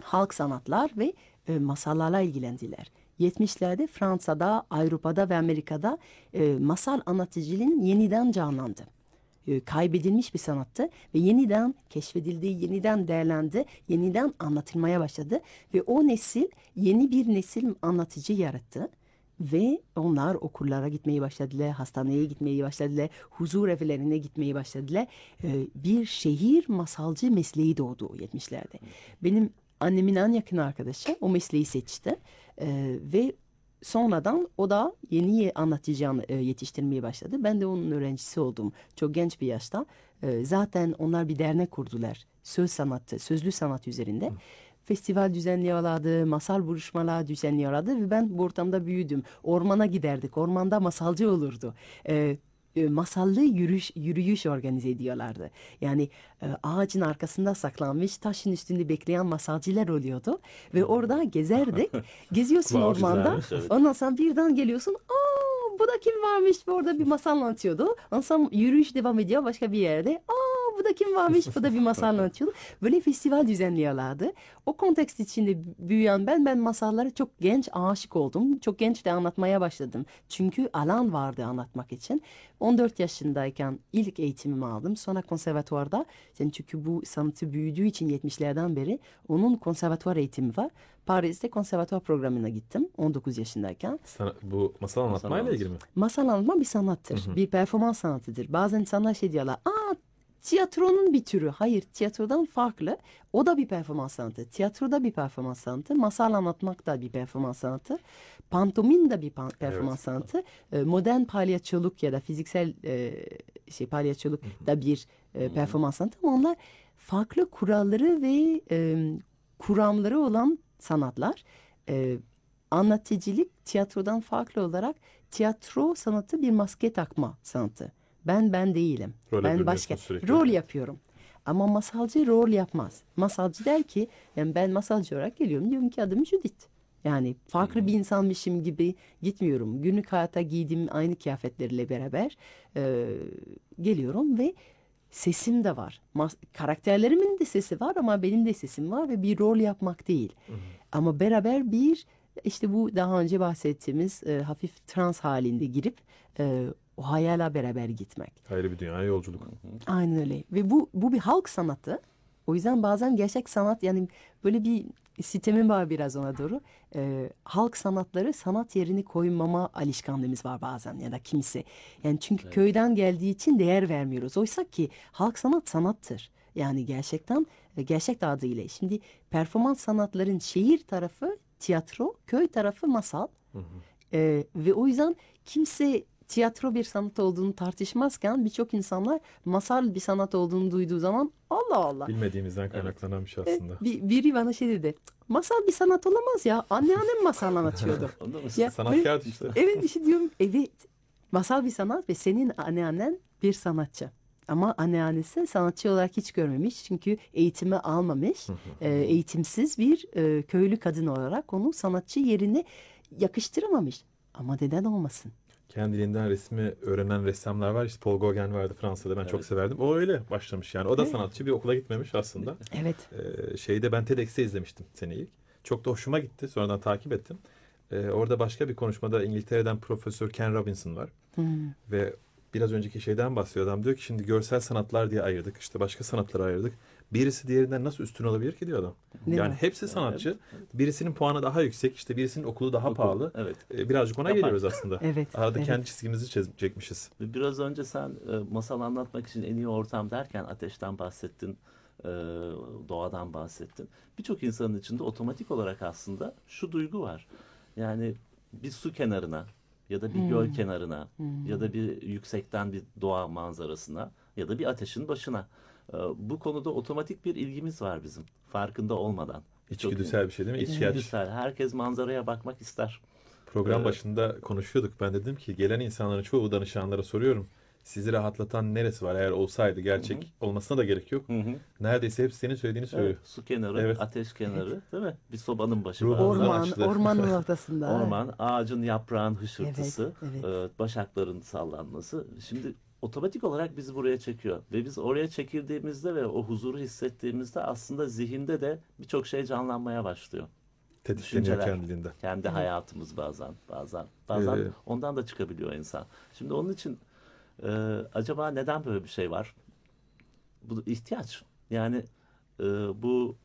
halk sanatlar ve e, masallarla ilgilendiler. 70'lerde Fransa'da, Avrupa'da ve Amerika'da e, masal anlatıcılığının yeniden canlandı. E, kaybedilmiş bir sanattı ve yeniden keşfedildi, yeniden değerlendi, yeniden anlatılmaya başladı ve o nesil yeni bir nesil anlatıcı yarattı. Ve onlar okurlara gitmeye başladılar, hastaneye gitmeye başladılar, huzur evlerine gitmeye başladılar. E, bir şehir masalcı mesleği doğdu 70'lerde. Benim annemin en yakın arkadaşı o mesleği seçti. E, ve sonradan o da yeni anlatacağını e, yetiştirmeye başladı. Ben de onun öğrencisi oldum çok genç bir yaşta. E, zaten onlar bir dernek kurdular. Söz sanatı, sözlü sanat üzerinde. Hı. Festival düzenliyorlardı, masal buluşmalar düzenliyorlardı ve ben bu ortamda büyüdüm. Ormana giderdik, ormanda masalcı olurdu. E, e, masallı yürüyüş, yürüyüş organize ediyorlardı. Yani e, ağacın arkasında saklanmış taşın üstünde bekleyen masalcılar oluyordu. Ve hmm. orada gezerdik. *laughs* Geziyorsun ormanda. Güzelmiş, Ondan sonra birden geliyorsun. Aa bu da kim varmış orada bir masal anlatıyordu. Ondan sonra yürüyüş devam ediyor başka bir yerde. Aa bu da kim varmış bu da bir masal *laughs* anlatıyordu. Böyle festival düzenliyorlardı. O kontekst içinde büyüyen ben ben masallara çok genç aşık oldum. Çok genç de anlatmaya başladım. Çünkü alan vardı anlatmak için. 14 yaşındayken ilk eğitimimi aldım. Sonra konservatuvarda yani çünkü bu sanatı büyüdüğü için 70'lerden beri onun konservatuvar eğitimi var. Paris'te konservatuvar programına gittim 19 yaşındayken. Sana, bu masal anlatmayla ilgili mi? Masal anlatma bir sanattır. Hı hı. Bir performans sanatıdır. Bazen insanlar şey diyorlar. Aa Tiyatronun bir türü. Hayır tiyatrodan farklı. O da bir performans sanatı. Tiyatro da bir performans sanatı. Masal anlatmak da bir performans sanatı. Pantomin de bir performans evet. sanatı. E, modern palyaçoluk ya da fiziksel e, şey palyaçoluk da bir e, performans sanatı. Ama onlar farklı kuralları ve e, kuramları olan sanatlar. E, anlatıcılık tiyatrodan farklı olarak tiyatro sanatı bir maske takma sanatı. Ben ben değilim. Rol ben başka. Sürekli. Rol yapıyorum. Ama masalcı rol yapmaz. Masalcı der ki yani ben masalcı olarak geliyorum. Diyorum ki adım Judith. Yani farklı hmm. bir insanmışım gibi gitmiyorum. Günlük hayata giydiğim aynı kıyafetlerle beraber e, geliyorum ve sesim de var. Mas karakterlerimin de sesi var ama benim de sesim var ve bir rol yapmak değil. Hmm. Ama beraber bir işte bu daha önce bahsettiğimiz e, hafif trans halinde girip e, o hayala beraber gitmek. Ayrı bir dünya yolculuk. Aynen öyle. Ve bu bu bir halk sanatı. O yüzden bazen gerçek sanat yani böyle bir sitemim var biraz ona doğru. Ee, halk sanatları sanat yerini koymama alışkanlığımız var bazen ya da kimse. Yani çünkü evet. köyden geldiği için değer vermiyoruz. Oysa ki halk sanat sanattır. Yani gerçekten e, gerçek adıyla. Şimdi performans sanatların şehir tarafı tiyatro, köy tarafı masal. Hı hı. Ee, ve o yüzden kimse tiyatro bir sanat olduğunu tartışmazken birçok insanlar masal bir sanat olduğunu duyduğu zaman Allah Allah. Bilmediğimizden kaynaklanan bir şey aslında. Bir, biri bana şey dedi. Masal bir sanat olamaz ya. Anneannem masal anlatıyordu. *laughs* ya, Sanatkar işte. evet işte diyorum evet. Masal bir sanat ve senin anneannen bir sanatçı. Ama anneannesi sanatçı olarak hiç görmemiş çünkü eğitimi almamış, e, eğitimsiz bir e, köylü kadın olarak onu sanatçı yerine yakıştıramamış. Ama neden olmasın? kendiliğinden resmi öğrenen ressamlar var. İşte Paul Gauguin vardı Fransa'da ben evet. çok severdim. O öyle başlamış yani. O da evet. sanatçı bir okula gitmemiş aslında. *laughs* Evet. Ee, şeyde ben TEDx'te izlemiştim seni ilk. Çok da hoşuma gitti. Sonradan takip ettim. Ee, orada başka bir konuşmada İngiltere'den Profesör Ken Robinson var. Hmm. Ve biraz önceki şeyden bahsediyor adam. Diyor ki şimdi görsel sanatlar diye ayırdık. işte başka sanatları ayırdık. Birisi diğerinden nasıl üstün olabilir ki diyor adam. Değil yani mi? hepsi sanatçı. Evet, evet. Birisinin puanı daha yüksek, işte birisinin okulu daha Okul, pahalı. Evet. Ee, birazcık ona Yapar. geliyoruz aslında. *laughs* evet. Arada evet. kendi çizgimizi çekmişiz. Biraz önce sen e, masal anlatmak için en iyi ortam derken ateşten bahsettin. E, doğadan bahsettin. Birçok insanın içinde otomatik olarak aslında şu duygu var. Yani bir su kenarına ya da bir hmm. göl kenarına hmm. ya da bir yüksekten bir doğa manzarasına ya da bir ateşin başına. Ee, bu konuda otomatik bir ilgimiz var bizim farkında olmadan. İçgüdüsel Çok, bir şey değil mi? İçgüdüsel. Herkes manzaraya bakmak ister. Program ee, başında konuşuyorduk. Ben dedim ki gelen insanların çoğu danışanlara soruyorum sizi rahatlatan neresi var? Eğer olsaydı gerçek Hı-hı. olmasına da gerek yok. Hı-hı. Neredeyse hepsi senin söylediğini söylüyor. Evet, su kenarı, evet. ateş kenarı değil mi? Bir sobanın başı var. Orman, ormanın ortasında. Orman, ağacın yaprağın hışırtısı, evet, evet. E, başakların sallanması. Şimdi otomatik olarak bizi buraya çekiyor. Ve biz oraya çekildiğimizde ve o huzuru hissettiğimizde aslında zihinde de birçok şey canlanmaya başlıyor. Tetikleniyor kendiliğinde. Kendi hayatımız bazen, bazen, bazen ee, ondan da çıkabiliyor insan. Şimdi onun için e, acaba neden böyle bir şey var? Bu ihtiyaç. Yani e, bu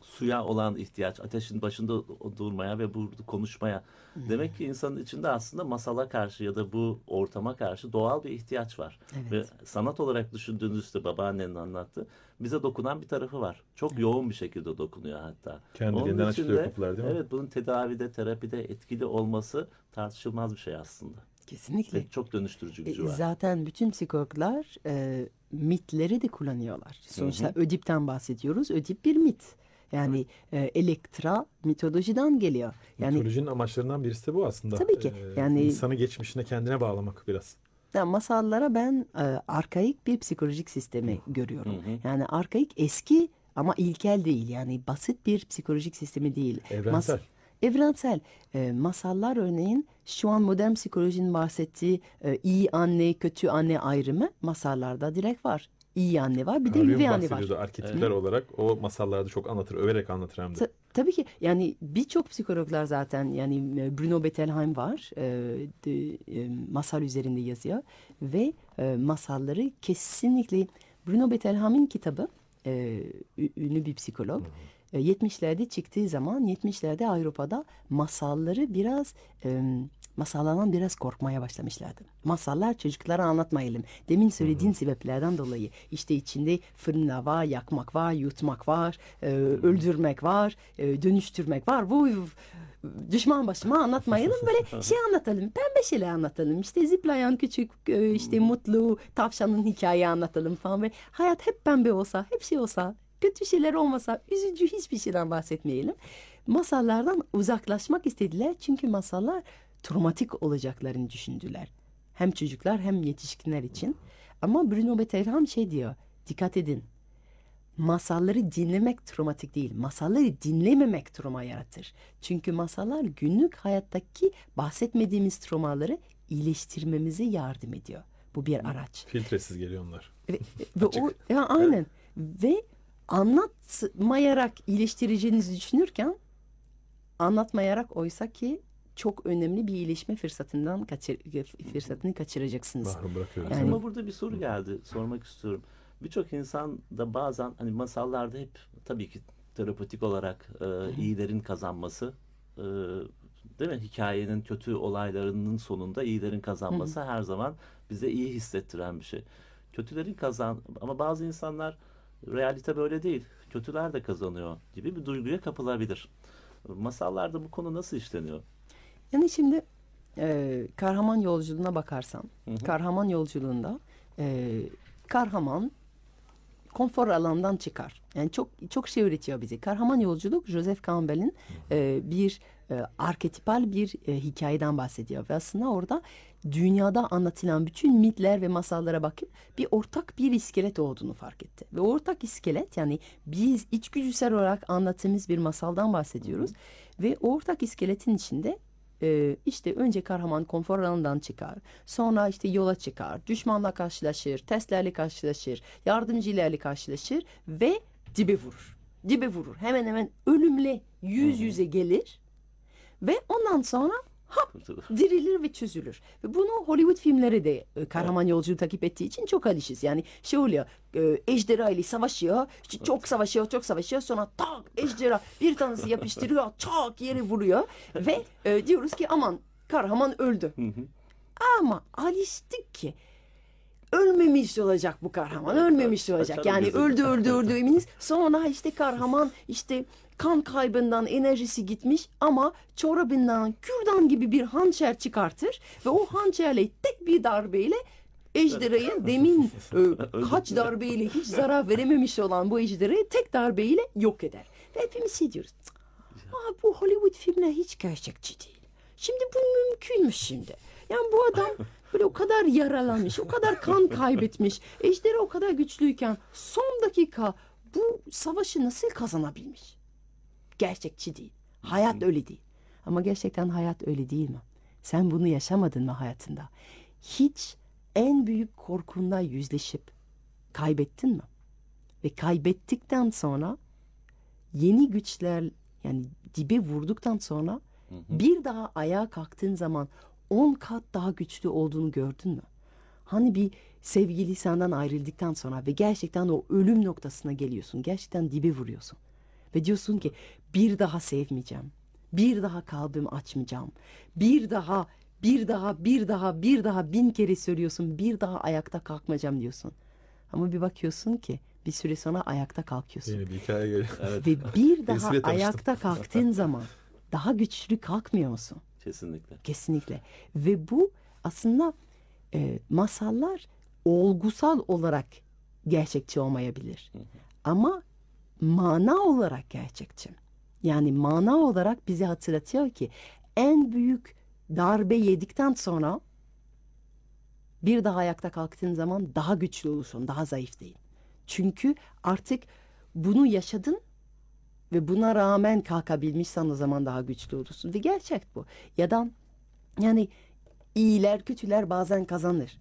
suya olan ihtiyaç, ateşin başında durmaya ve burada konuşmaya. Hmm. Demek ki insanın içinde aslında masala karşı ya da bu ortama karşı doğal bir ihtiyaç var. Evet. Ve sanat olarak düşündüğünüzde babaannenin anlattı. Bize dokunan bir tarafı var. Çok evet. yoğun bir şekilde dokunuyor hatta. Kendiliğinden açılıyor kapılar değil mi? Evet bunun tedavide, terapide etkili olması tartışılmaz bir şey aslında. Kesinlikle. Ve çok dönüştürücü gücü e, var. Zaten bütün psikologlar e, mitleri de kullanıyorlar. Sonuçta hı hı. Ödip'ten bahsediyoruz. Ödip bir mit. Yani evet. e, elektra mitolojiden geliyor. Yani, Mitolojinin amaçlarından birisi de bu aslında. Tabii ki. Ee, yani insanı geçmişine kendine bağlamak biraz. Yani masallara ben e, arkaik bir psikolojik sistemi hı. görüyorum. Hı hı. Yani arkaik eski ama ilkel değil yani basit bir psikolojik sistemi değil. Evrensel. Mas Evrensel e, masallar örneğin şu an modern psikolojinin bahsettiği e, iyi anne kötü anne ayrımı masallarda direkt var. İyi anne var bir de Harun anne var. Arketipler evet. olarak o masallarda çok anlatır, överek anlatır hem de. Ta- tabii ki yani birçok psikologlar zaten yani e, Bruno Bettelheim var e, de, e, masal üzerinde yazıyor ve e, masalları kesinlikle Bruno Bettelheim'in kitabı e, ünlü bir psikolog. Hmm 70'lerde e, çıktığı zaman 70'lerde Avrupa'da masalları biraz e, masallardan biraz korkmaya başlamışlardı. Masallar çocuklara anlatmayalım. Demin söylediğin sebeplerden dolayı işte içinde fırınla var, yakmak var, yutmak var, e, öldürmek var, e, dönüştürmek var. Bu düşman başıma anlatmayalım böyle şey *laughs* anlatalım pembe şeyler anlatalım İşte ziplayan küçük işte mutlu tavşanın hikayeyi anlatalım falan ve hayat hep pembe olsa hep şey olsa kötü şeyler olmasa üzücü hiçbir şeyden bahsetmeyelim. Masallardan uzaklaşmak istediler çünkü masallar travmatik olacaklarını düşündüler. Hem çocuklar hem yetişkinler için. Ama Bruno Bettelheim şey diyor, dikkat edin. Masalları dinlemek travmatik değil, masalları dinlememek travma yaratır. Çünkü masallar günlük hayattaki bahsetmediğimiz travmaları iyileştirmemize yardım ediyor. Bu bir araç. Filtresiz geliyor onlar. Ve, *laughs* ve o, ya, aynen. Ve anlatmayarak iyileştireceğinizi düşünürken anlatmayarak oysa ki çok önemli bir iyileşme fırsatından kaçır, fırsatını kaçıracaksınız. Yani, ama burada bir soru geldi sormak istiyorum. Birçok insan da bazen hani masallarda hep tabii ki terapotik olarak e, iyilerin kazanması e, değil mi? Hikayenin kötü olaylarının sonunda iyilerin kazanması her zaman bize iyi hissettiren bir şey. Kötülerin kazan ama bazı insanlar realite böyle değil. Kötüler de kazanıyor gibi bir duyguya kapılabilir. Masallarda bu konu nasıl işleniyor? Yani şimdi e, kahraman yolculuğuna bakarsan, hı hı. kahraman yolculuğunda e, kahraman konfor alanından çıkar. Yani çok çok şey üretiyor bizi. Kahraman Yolculuk Joseph Campbell'in e, bir e, arketipal bir e, hikayeden bahsediyor ve aslında orada dünyada anlatılan bütün mitler ve masallara bakıp bir ortak bir iskelet olduğunu fark etti. Ve ortak iskelet yani biz içgüdüsel olarak anlattığımız bir masaldan bahsediyoruz ve ortak iskeletin içinde e, işte önce kahraman konfor alanından çıkar. Sonra işte yola çıkar. Düşmanla karşılaşır. Testlerle karşılaşır. Yardımcılarla karşılaşır. Ve dibe vurur. Dibe vurur. Hemen hemen ölümle yüz yüze gelir. Ve ondan sonra hop dirilir ve çözülür. ve Bunu Hollywood filmleri de e, kahraman yolculuğu takip ettiği için çok alışız. Yani şey oluyor e, ejderha ile savaşıyor çok savaşıyor çok savaşıyor sonra tak ejderha bir tanesi yapıştırıyor çok *laughs* yeri vuruyor ve e, diyoruz ki aman kahraman öldü. Ama alıştık ki ölmemiş olacak bu kahraman ölmemiş olacak yani öldü öldü öldü *laughs* eminiz sonra işte kahraman işte kan kaybından enerjisi gitmiş ama çorabından kürdan gibi bir hançer çıkartır ve o hançerle tek bir darbeyle ejderhaya demin *laughs* e, kaç darbeyle hiç zarar verememiş olan bu ejderhayı tek darbeyle yok eder. Ve hepimiz şey diyoruz. Aa, bu Hollywood filmler hiç gerçekçi değil. Şimdi bu mümkünmüş şimdi. Yani bu adam böyle o kadar yaralanmış, o kadar kan kaybetmiş. Ejderha o kadar güçlüyken son dakika bu savaşı nasıl kazanabilmiş? gerçekçi değil. Hayat öyle değil. Ama gerçekten hayat öyle değil mi? Sen bunu yaşamadın mı hayatında? Hiç en büyük korkunla yüzleşip kaybettin mi? Ve kaybettikten sonra yeni güçler yani dibe vurduktan sonra hı hı. bir daha ayağa kalktığın zaman on kat daha güçlü olduğunu gördün mü? Hani bir sevgili senden ayrıldıktan sonra ve gerçekten o ölüm noktasına geliyorsun. Gerçekten dibe vuruyorsun. Ve diyorsun ki bir daha sevmeyeceğim. Bir daha kalbimi açmayacağım. Bir daha, bir daha, bir daha, bir daha bin kere söylüyorsun. Bir daha ayakta kalkmayacağım diyorsun. Ama bir bakıyorsun ki bir süre sonra ayakta kalkıyorsun. Yeni bir hikaye geliyor. Evet. Ve bir daha *laughs* ayakta kalktığın *laughs* zaman daha güçlü kalkmıyor musun? Kesinlikle. Kesinlikle. Ve bu aslında e, masallar olgusal olarak gerçekçi olmayabilir. Hı hı. Ama mana olarak gerçekçi. Yani mana olarak bizi hatırlatıyor ki en büyük darbe yedikten sonra bir daha ayakta kalktığın zaman daha güçlü olursun, daha zayıf değil. Çünkü artık bunu yaşadın ve buna rağmen kalkabilmişsen o zaman daha güçlü olursun. Ve gerçek bu. Ya da yani iyiler kötüler bazen kazanır.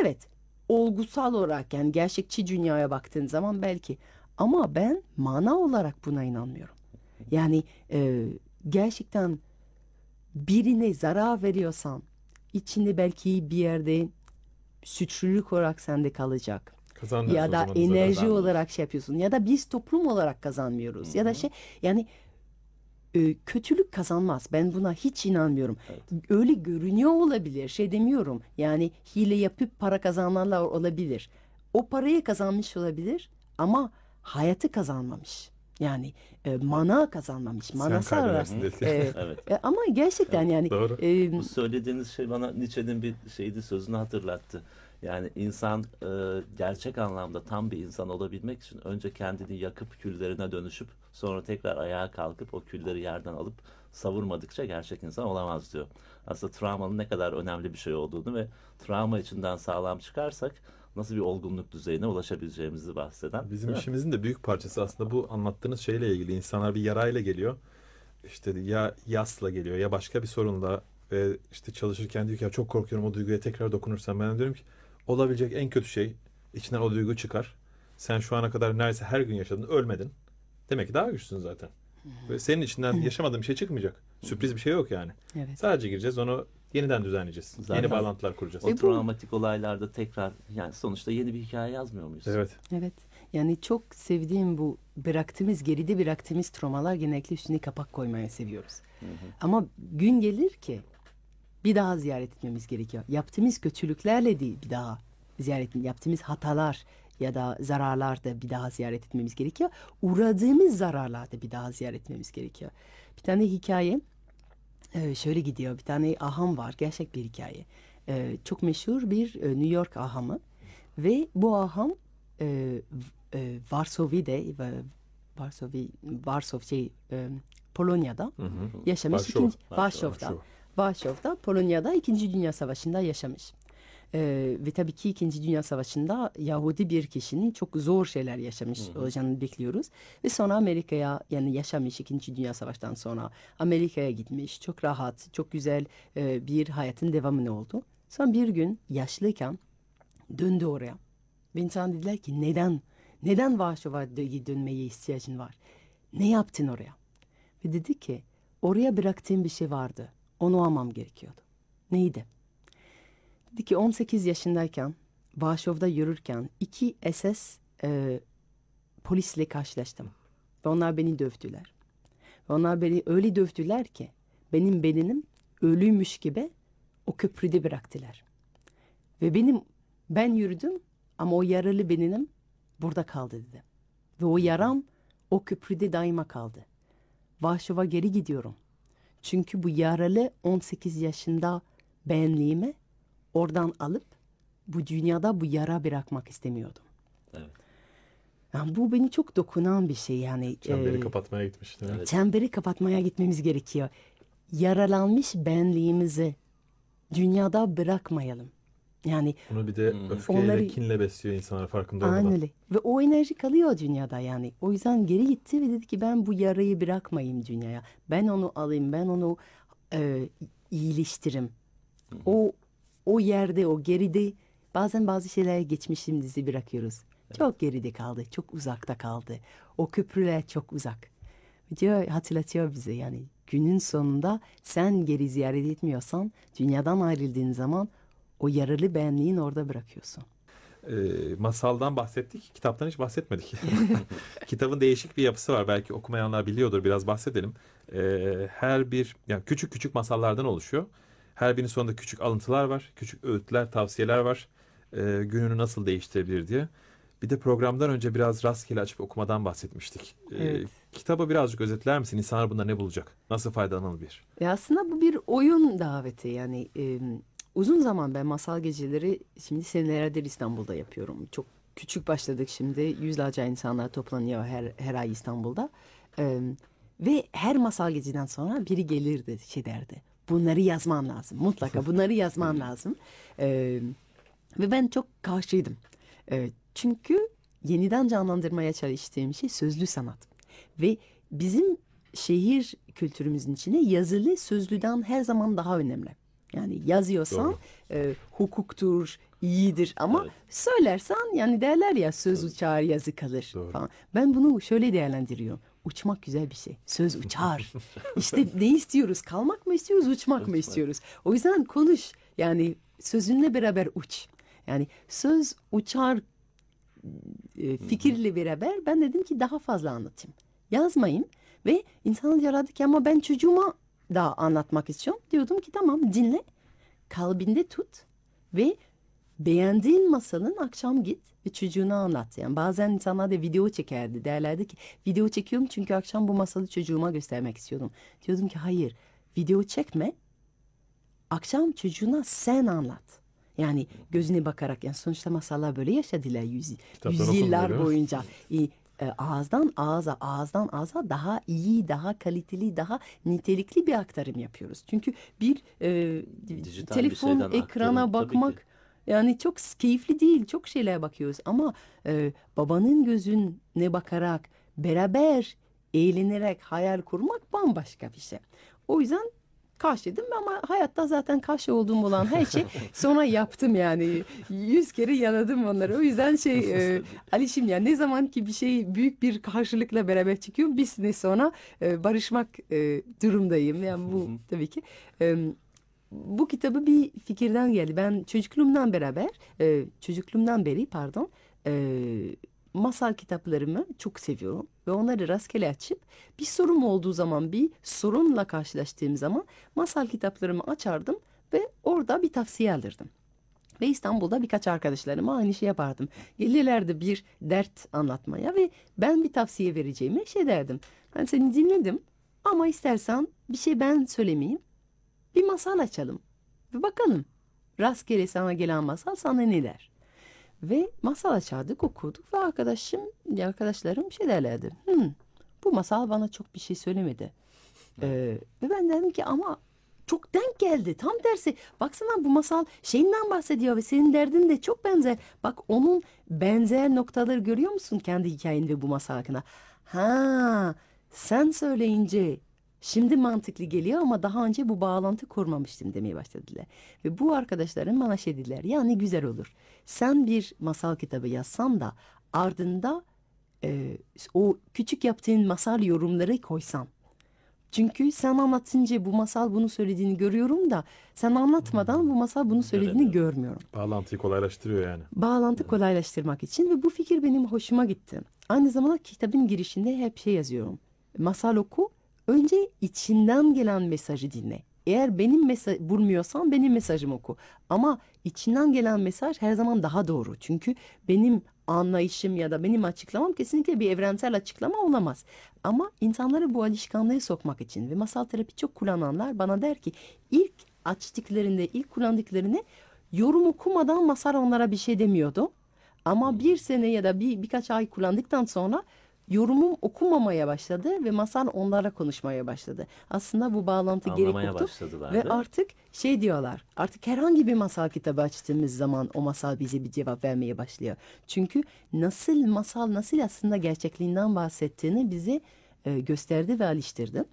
Evet olgusal olarak yani gerçekçi dünyaya baktığın zaman belki ama ben mana olarak buna inanmıyorum. Yani e, gerçekten birine zarar veriyorsan içinde belki bir yerde suçluluk olarak sende kalacak. ya da enerji olarak şey yapıyorsun ya da biz toplum olarak kazanmıyoruz Hı-hı. ya da şey yani e, kötülük kazanmaz ben buna hiç inanmıyorum evet. öyle görünüyor olabilir şey demiyorum yani hile yapıp para kazananlar olabilir o parayı kazanmış olabilir ama hayatı kazanmamış yani e, mana kazanmamış, manasal olarak. *laughs* E, evet. ama gerçekten evet, yani. Doğru. E, Bu söylediğiniz şey bana Nietzsche'nin bir şeydi sözünü hatırlattı. Yani insan e, gerçek anlamda tam bir insan olabilmek için önce kendini yakıp küllerine dönüşüp sonra tekrar ayağa kalkıp o külleri yerden alıp savurmadıkça gerçek insan olamaz diyor. Aslında travmanın ne kadar önemli bir şey olduğunu ve travma içinden sağlam çıkarsak nasıl bir olgunluk düzeyine ulaşabileceğimizi bahseden. Bizim işimizin de büyük parçası aslında bu anlattığınız şeyle ilgili. İnsanlar bir yarayla geliyor. İşte ya yasla geliyor ya başka bir sorunla ve işte çalışırken diyor ki ya çok korkuyorum o duyguya tekrar dokunursam. Ben diyorum ki olabilecek en kötü şey içinden o duygu çıkar. Sen şu ana kadar neredeyse her gün yaşadın ölmedin. Demek ki daha güçlüsün zaten. Ve senin içinden yaşamadığın bir şey çıkmayacak. Sürpriz bir şey yok yani. Evet. Sadece gireceğiz onu yeniden düzenleyeceğiz. Zaten yeni bağlantılar kuracağız. O travmatik olaylarda tekrar yani sonuçta yeni bir hikaye yazmıyor muyuz? Evet. Evet. Yani çok sevdiğim bu bıraktığımız geride bıraktığımız travmalar genellikle üstüne kapak koymaya seviyoruz. Hı hı. Ama gün gelir ki bir daha ziyaret etmemiz gerekiyor. Yaptığımız kötülüklerle değil bir daha ziyaret yaptığımız hatalar ya da zararlar da bir daha ziyaret etmemiz gerekiyor. Uğradığımız zararlar da bir daha ziyaret etmemiz gerekiyor. Bir tane hikaye ee, şöyle gidiyor bir tane aham var gerçek bir hikaye. Ee, çok meşhur bir e, New York ahamı ve bu aham e, e, Varsovi'de e, Varsovi Varsov şey e, Polonya'da hı hı. yaşamış. Varşov, ikinci, Varşov'da. Varşov'da Polonya'da 2. Dünya Savaşı'nda yaşamış. E, ve tabii ki İkinci Dünya Savaşı'nda Yahudi bir kişinin çok zor şeyler yaşamış hı olacağını bekliyoruz. Ve sonra Amerika'ya yani yaşamış İkinci Dünya Savaşı'ndan sonra Amerika'ya gitmiş. Çok rahat, çok güzel e, bir hayatın devamı ne oldu. Sonra bir gün yaşlıyken döndü oraya. Ve insan dediler ki neden? Neden Varşova'ya dönmeye ihtiyacın var? Ne yaptın oraya? Ve dedi ki oraya bıraktığım bir şey vardı. Onu almam gerekiyordu. Neydi? bahsetti ki 18 yaşındayken Varşov'da yürürken iki SS e, polisle karşılaştım. Ve onlar beni dövdüler. Ve onlar beni öyle dövdüler ki benim bedenim ölüymüş gibi o köprüde bıraktılar. Ve benim ben yürüdüm ama o yaralı bedenim burada kaldı dedi. Ve o yaram o köprüde daima kaldı. Varşova geri gidiyorum. Çünkü bu yaralı 18 yaşında benliğime oradan alıp bu dünyada bu yara bırakmak istemiyordum. Evet. Yani bu beni çok dokunan bir şey yani. Çemberi e, kapatmaya gitmiştin. Evet. Çemberi kapatmaya gitmemiz gerekiyor. Yaralanmış benliğimizi dünyada bırakmayalım. Yani onu bir de hmm. öfkeyle onları, kinle besliyor insanlar farkında olmadan. Aynen öyle. Ve o enerji kalıyor dünyada yani. O yüzden geri gitti ve dedi ki ben bu yarayı bırakmayayım dünyaya. Ben onu alayım, ben onu e, iyileştirim. Hmm. O o yerde, o geride bazen bazı şeylere geçmişimizi bırakıyoruz. Evet. Çok geride kaldı, çok uzakta kaldı. O köprüler çok uzak. Diyor, hatırlatıyor bize yani günün sonunda sen geri ziyaret etmiyorsan dünyadan ayrıldığın zaman o yaralı benliğin orada bırakıyorsun. E, masaldan bahsettik, kitaptan hiç bahsetmedik. *laughs* Kitabın değişik bir yapısı var, belki okumayanlar biliyordur. Biraz bahsedelim. E, her bir, yani küçük küçük masallardan oluşuyor. Her birinin sonunda küçük alıntılar var, küçük öğütler, tavsiyeler var. E, gününü nasıl değiştirebilir diye. Bir de programdan önce biraz rastgele açıp okumadan bahsetmiştik. Ee, evet. Ee, kitaba birazcık özetler misin? İnsanlar bunda ne bulacak? Nasıl faydalanabilir? E aslında bu bir oyun daveti. Yani e, uzun zaman ben masal geceleri şimdi senelerdir İstanbul'da yapıyorum. Çok küçük başladık şimdi. Yüzlerce insanlar toplanıyor her, her ay İstanbul'da. E, ve her masal geceden sonra biri gelirdi, şey derdi bunları yazman lazım. Mutlaka bunları yazman lazım. Ee, ve ben çok karşıydım. Ee, çünkü yeniden canlandırmaya çalıştığım şey sözlü sanat. Ve bizim şehir kültürümüzün içine yazılı sözlüden her zaman daha önemli. Yani yazıyorsan e, hukuktur, iyidir ama evet. söylersen yani derler ya söz Doğru. uçar yazı kalır Doğru. falan. Ben bunu şöyle değerlendiriyorum uçmak güzel bir şey. Söz *laughs* uçar. İşte ne istiyoruz? Kalmak mı istiyoruz? Uçmak Lütfen. mı istiyoruz? O yüzden konuş. Yani sözünle beraber uç. Yani söz uçar e, fikirle beraber ben dedim ki daha fazla anlatayım. Yazmayın ve insanı yaradı ki ama ben çocuğuma daha anlatmak istiyorum. Diyordum ki tamam dinle, kalbinde tut ve beğendiğin masalın akşam git ve çocuğuna anlat. Yani bazen insanlar da video çekerdi. Derlerdi ki video çekiyorum çünkü akşam bu masalı çocuğuma göstermek istiyordum. Diyordum ki hayır video çekme. Akşam çocuğuna sen anlat. Yani gözüne bakarak yani sonuçta masallar böyle yaşadılar yüz, yüzyıllar boyunca. E, ağızdan ağza, ağızdan ağza daha iyi, daha kaliteli, daha nitelikli bir aktarım yapıyoruz. Çünkü bir e, telefon bir ekrana aktarım, bakmak yani çok keyifli değil, çok şeylere bakıyoruz ama e, babanın gözüne bakarak beraber eğlenerek hayal kurmak bambaşka bir şey. O yüzden kaş ama hayatta zaten karşı olduğum olan her şey *laughs* sonra yaptım yani. Yüz kere yanadım onları. O yüzden şey e, *laughs* Alişim ya ne zaman ki bir şey büyük bir karşılıkla beraber çıkıyor bir sene sonra e, barışmak e, durumdayım. Yani bu tabii ki. E, bu kitabı bir fikirden geldi. Ben çocukluğumdan beraber, e, çocukluğumdan beri pardon, e, masal kitaplarımı çok seviyorum. Ve onları rastgele açıp bir sorum olduğu zaman, bir sorunla karşılaştığım zaman masal kitaplarımı açardım ve orada bir tavsiye alırdım. Ve İstanbul'da birkaç arkadaşlarıma aynı şey yapardım. Gelirlerdi bir dert anlatmaya ve ben bir tavsiye vereceğime şey derdim. Ben seni dinledim ama istersen bir şey ben söylemeyeyim bir masal açalım ve bakalım rastgele sana gelen masal sana neler Ve masal açardık okuduk ve arkadaşım arkadaşlarım şey derlerdi. Hmm, bu masal bana çok bir şey söylemedi. Ee, ve ben dedim ki ama çok denk geldi. Tam tersi. Baksana bu masal şeyinden bahsediyor ve senin derdin de çok benzer. Bak onun benzer noktaları görüyor musun kendi hikayende bu masal hakkında? Ha, sen söyleyince Şimdi mantıklı geliyor ama daha önce bu bağlantı kurmamıştım demeye başladılar. Ve bu arkadaşlarım bana şey dediler. Yani güzel olur. Sen bir masal kitabı yazsan da ardında e, o küçük yaptığın masal yorumları koysan. Çünkü sen anlatınca bu masal bunu söylediğini görüyorum da sen anlatmadan bu masal bunu söylediğini evet, evet. görmüyorum. Bağlantıyı kolaylaştırıyor yani. Bağlantı evet. kolaylaştırmak için ve bu fikir benim hoşuma gitti. Aynı zamanda kitabın girişinde hep şey yazıyorum. Masal oku Önce içinden gelen mesajı dinle. Eğer benim mesaj bulmuyorsan benim mesajımı oku. Ama içinden gelen mesaj her zaman daha doğru. Çünkü benim anlayışım ya da benim açıklamam kesinlikle bir evrensel açıklama olamaz. Ama insanları bu alışkanlığı sokmak için ve masal terapi çok kullananlar bana der ki ilk açtıklarında, ilk kullandıklarını yorum okumadan masal onlara bir şey demiyordu. Ama hmm. bir sene ya da bir birkaç ay kullandıktan sonra yorumum okumamaya başladı ve masal onlara konuşmaya başladı. Aslında bu bağlantı Anlamaya gerek yoktu ve artık şey diyorlar artık herhangi bir masal kitabı açtığımız zaman o masal bize bir cevap vermeye başlıyor. Çünkü nasıl masal nasıl aslında gerçekliğinden bahsettiğini bizi e, gösterdi ve alıştırdı.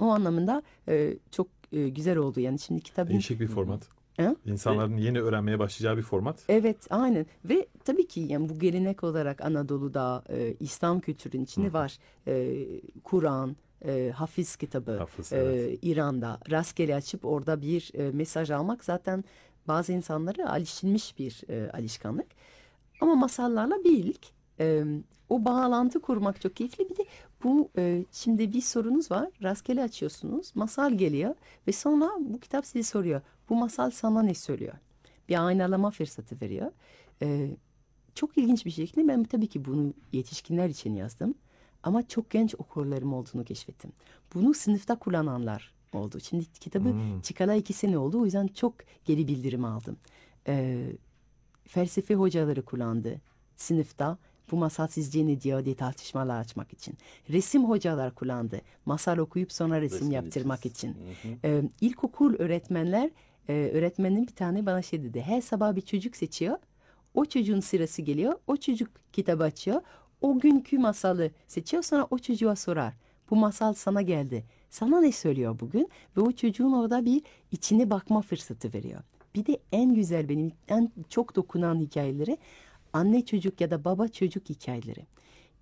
O anlamında e, çok e, güzel oldu yani şimdi kitabın... Değişik bir format. Hı? İnsanların evet. yeni öğrenmeye başlayacağı bir format. Evet aynen ve tabii ki yani bu gelenek olarak Anadolu'da e, İslam kültürünün içinde Hı. var. E, Kur'an, e, hafiz kitabı hafiz, e, evet. İran'da rastgele açıp orada bir e, mesaj almak zaten bazı insanlara alışılmış bir e, alışkanlık. Ama masallarla birlik e, o bağlantı kurmak çok keyifli. Bir de bu e, şimdi bir sorunuz var rastgele açıyorsunuz masal geliyor ve sonra bu kitap size soruyor bu masal sana ne söylüyor. Bir aynalama fırsatı veriyor. Ee, çok ilginç bir şekilde ben tabii ki bunu yetişkinler için yazdım. Ama çok genç okurlarım olduğunu keşfettim. Bunu sınıfta kullananlar oldu. Şimdi kitabı hmm. çıkala iki sene oldu. O yüzden çok geri bildirim aldım. Ee, felsefe hocaları kullandı sınıfta. Bu masal sizce ne diyor diye tartışmalar açmak için. Resim hocalar kullandı. Masal okuyup sonra resim, resim yaptırmak için. için. Ee, ilkokul öğretmenler e, ee, öğretmenin bir tane bana şey dedi. Her sabah bir çocuk seçiyor. O çocuğun sırası geliyor. O çocuk kitabı açıyor. O günkü masalı seçiyor. Sonra o çocuğa sorar. Bu masal sana geldi. Sana ne söylüyor bugün? Ve o çocuğun orada bir içine bakma fırsatı veriyor. Bir de en güzel benim en çok dokunan hikayeleri anne çocuk ya da baba çocuk hikayeleri.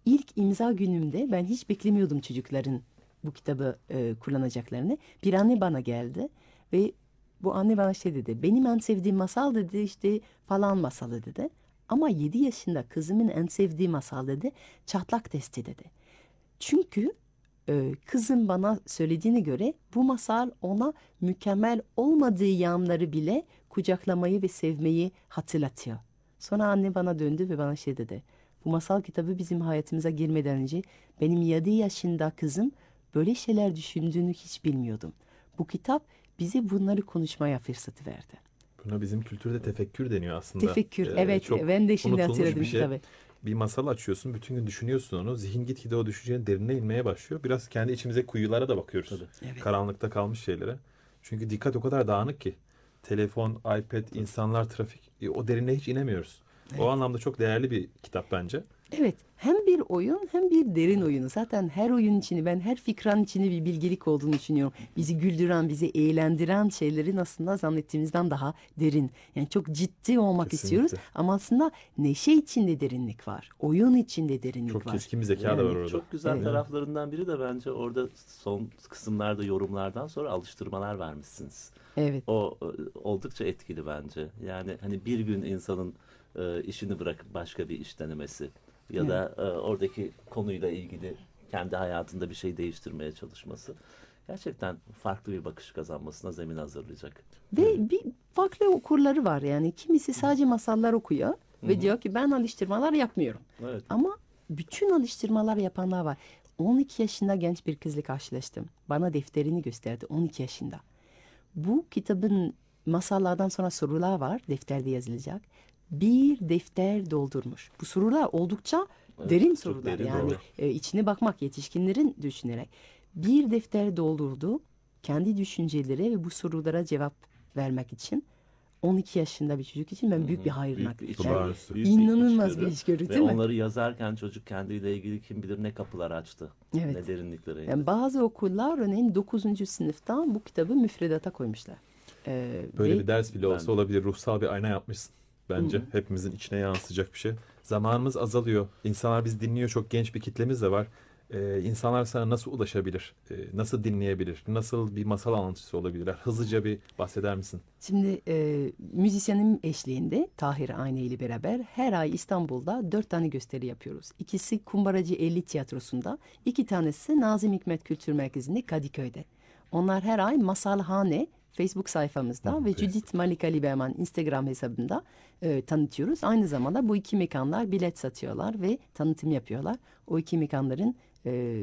İlk imza günümde ben hiç beklemiyordum çocukların bu kitabı e, kullanacaklarını. Bir anne bana geldi ve bu anne bana şey dedi. Benim en sevdiğim masal dedi işte falan masalı dedi. Ama 7 yaşında kızımın en sevdiği masal dedi. Çatlak testi dedi. Çünkü e, kızım bana söylediğine göre bu masal ona mükemmel olmadığı yanları bile kucaklamayı ve sevmeyi hatırlatıyor. Sonra anne bana döndü ve bana şey dedi. Bu masal kitabı bizim hayatımıza girmeden önce benim 7 yaşında kızım böyle şeyler düşündüğünü hiç bilmiyordum. Bu kitap bize bunları konuşmaya fırsatı verdi. Buna bizim kültürde tefekkür deniyor aslında. Tefekkür ee, evet çok ben de şimdi hatırladım bir şey. tabii. Bir masal açıyorsun bütün gün düşünüyorsun onu zihin gitgide o düşüncenin derine inmeye başlıyor. Biraz kendi içimize kuyulara da bakıyoruz. Tabii. Evet. Karanlıkta kalmış şeylere. Çünkü dikkat o kadar dağınık ki telefon, iPad, insanlar, trafik e, o derine hiç inemiyoruz. Evet. O anlamda çok değerli bir kitap bence. Evet hem bir oyun hem bir derin oyunu. Zaten her oyun içini ben her fikran içini bir bilgelik olduğunu düşünüyorum. Bizi güldüren, bizi eğlendiren şeylerin aslında zannettiğimizden daha derin. Yani çok ciddi olmak Kesinlikle. istiyoruz ama aslında neşe içinde derinlik var. Oyun içinde derinlik çok var. Çok keskin bir zeka yani, da var orada. Çok güzel evet. taraflarından biri de bence orada son kısımlarda yorumlardan sonra alıştırmalar vermişsiniz. Evet. O oldukça etkili bence. Yani hani bir gün insanın e, işini bırakıp başka bir iş denemesi ya da e, oradaki konuyla ilgili kendi hayatında bir şey değiştirmeye çalışması gerçekten farklı bir bakış kazanmasına zemin hazırlayacak. Ve bir farklı okurları var yani kimisi sadece masallar okuyor ve hı diyor ki ben alıştırmalar yapmıyorum. Evet. Ama bütün alıştırmalar yapanlar var. 12 yaşında genç bir kızla karşılaştım. Bana defterini gösterdi 12 yaşında. Bu kitabın masallardan sonra sorular var defterde yazılacak bir defter doldurmuş. Bu sorular oldukça evet, derin sorular. Derin yani e, içine bakmak yetişkinlerin düşünerek. Bir defter doldurdu kendi düşünceleri ve bu sorulara cevap vermek için. 12 yaşında bir çocuk için ben büyük bir hayır naklettim. Yani büyük inanılmaz bir, iş içgörü değil mi? Onları yazarken çocuk kendiyle ilgili kim bilir ne kapılar açtı. Evet. Ne derinliklere Yani bazı okullar örneğin 9. sınıftan bu kitabı müfredata koymuşlar. Ee, Böyle ve, bir ders bile olsa ben, olabilir. Ruhsal bir ayna yapmışsın bence. Hı. Hepimizin içine yansıyacak bir şey. Zamanımız azalıyor. İnsanlar biz dinliyor. Çok genç bir kitlemiz de var. Ee, insanlar sana nasıl ulaşabilir? Ee, nasıl dinleyebilir? Nasıl bir masal anlatıcısı olabilirler? Hızlıca bir bahseder misin? Şimdi e, müzisyenim eşliğinde Tahir Ayne ile beraber her ay İstanbul'da dört tane gösteri yapıyoruz. İkisi Kumbaracı 50 Tiyatrosu'nda, iki tanesi Nazım Hikmet Kültür Merkezi'nde Kadıköy'de. Onlar her ay Masalhane Facebook sayfamızda evet. Ah, ve Judith Malika Lieberman Instagram hesabında e, tanıtıyoruz. Aynı zamanda bu iki mekanlar bilet satıyorlar ve tanıtım yapıyorlar. O iki mekanların e,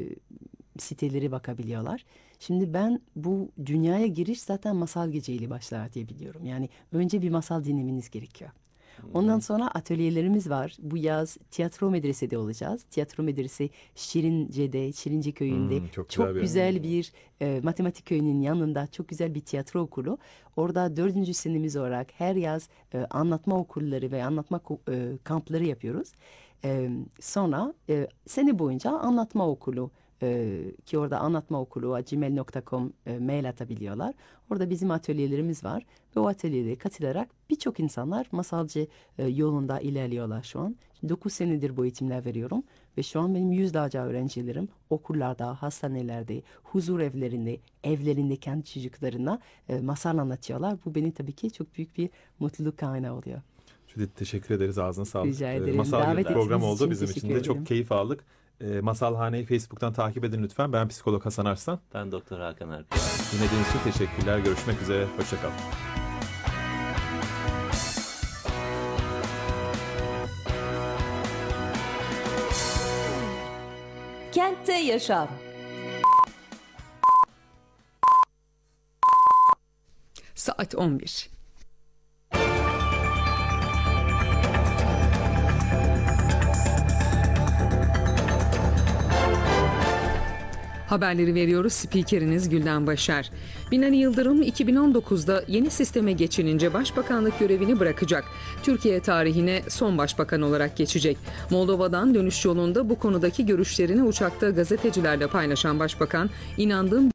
siteleri bakabiliyorlar. Şimdi ben bu dünyaya giriş zaten masal geceyle başlar diye biliyorum. Yani önce bir masal dinlemeniz gerekiyor. Ondan sonra atölyelerimiz var. Bu yaz tiyatro medresede olacağız. Tiyatro medresi Şirince'de, Şirince köyünde. Hmm, çok, çok güzel, bir, hmm. bir e, matematik köyünün yanında çok güzel bir tiyatro okulu. Orada dördüncü senemiz olarak her yaz e, anlatma okulları ve anlatma e, kampları yapıyoruz. E, sonra e, sene boyunca anlatma okulu e, ki orada anlatma anlatmaokulu.gmail.com e, mail atabiliyorlar. Orada bizim atölyelerimiz var ve o atölyelere katılarak birçok insanlar masalcı e, yolunda ilerliyorlar şu an. 9 senedir bu eğitimler veriyorum ve şu an benim yüzlerce öğrencilerim okullarda, hastanelerde, huzur evlerinde, evlerinde kendi çocuklarına e, masal anlatıyorlar. Bu beni tabii ki çok büyük bir mutluluk kaynağı oluyor. Judith teşekkür ederiz. Ağzına sağlık. Rica e, ederim. Masal Davet program oldu. bizim için de çok keyif aldık. E, Masalhane'yi Facebook'tan takip edin lütfen. Ben psikolog Hasan Arslan. Ben doktor Hakan Erkan. Dinlediğiniz için teşekkürler. Görüşmek üzere. Hoşçakalın. Kentte Yaşam Saat 11 Haberleri veriyoruz spikeriniz Gülden Başar. Binali Yıldırım 2019'da yeni sisteme geçilince başbakanlık görevini bırakacak. Türkiye tarihine son başbakan olarak geçecek. Moldova'dan dönüş yolunda bu konudaki görüşlerini uçakta gazetecilerle paylaşan başbakan, inandığım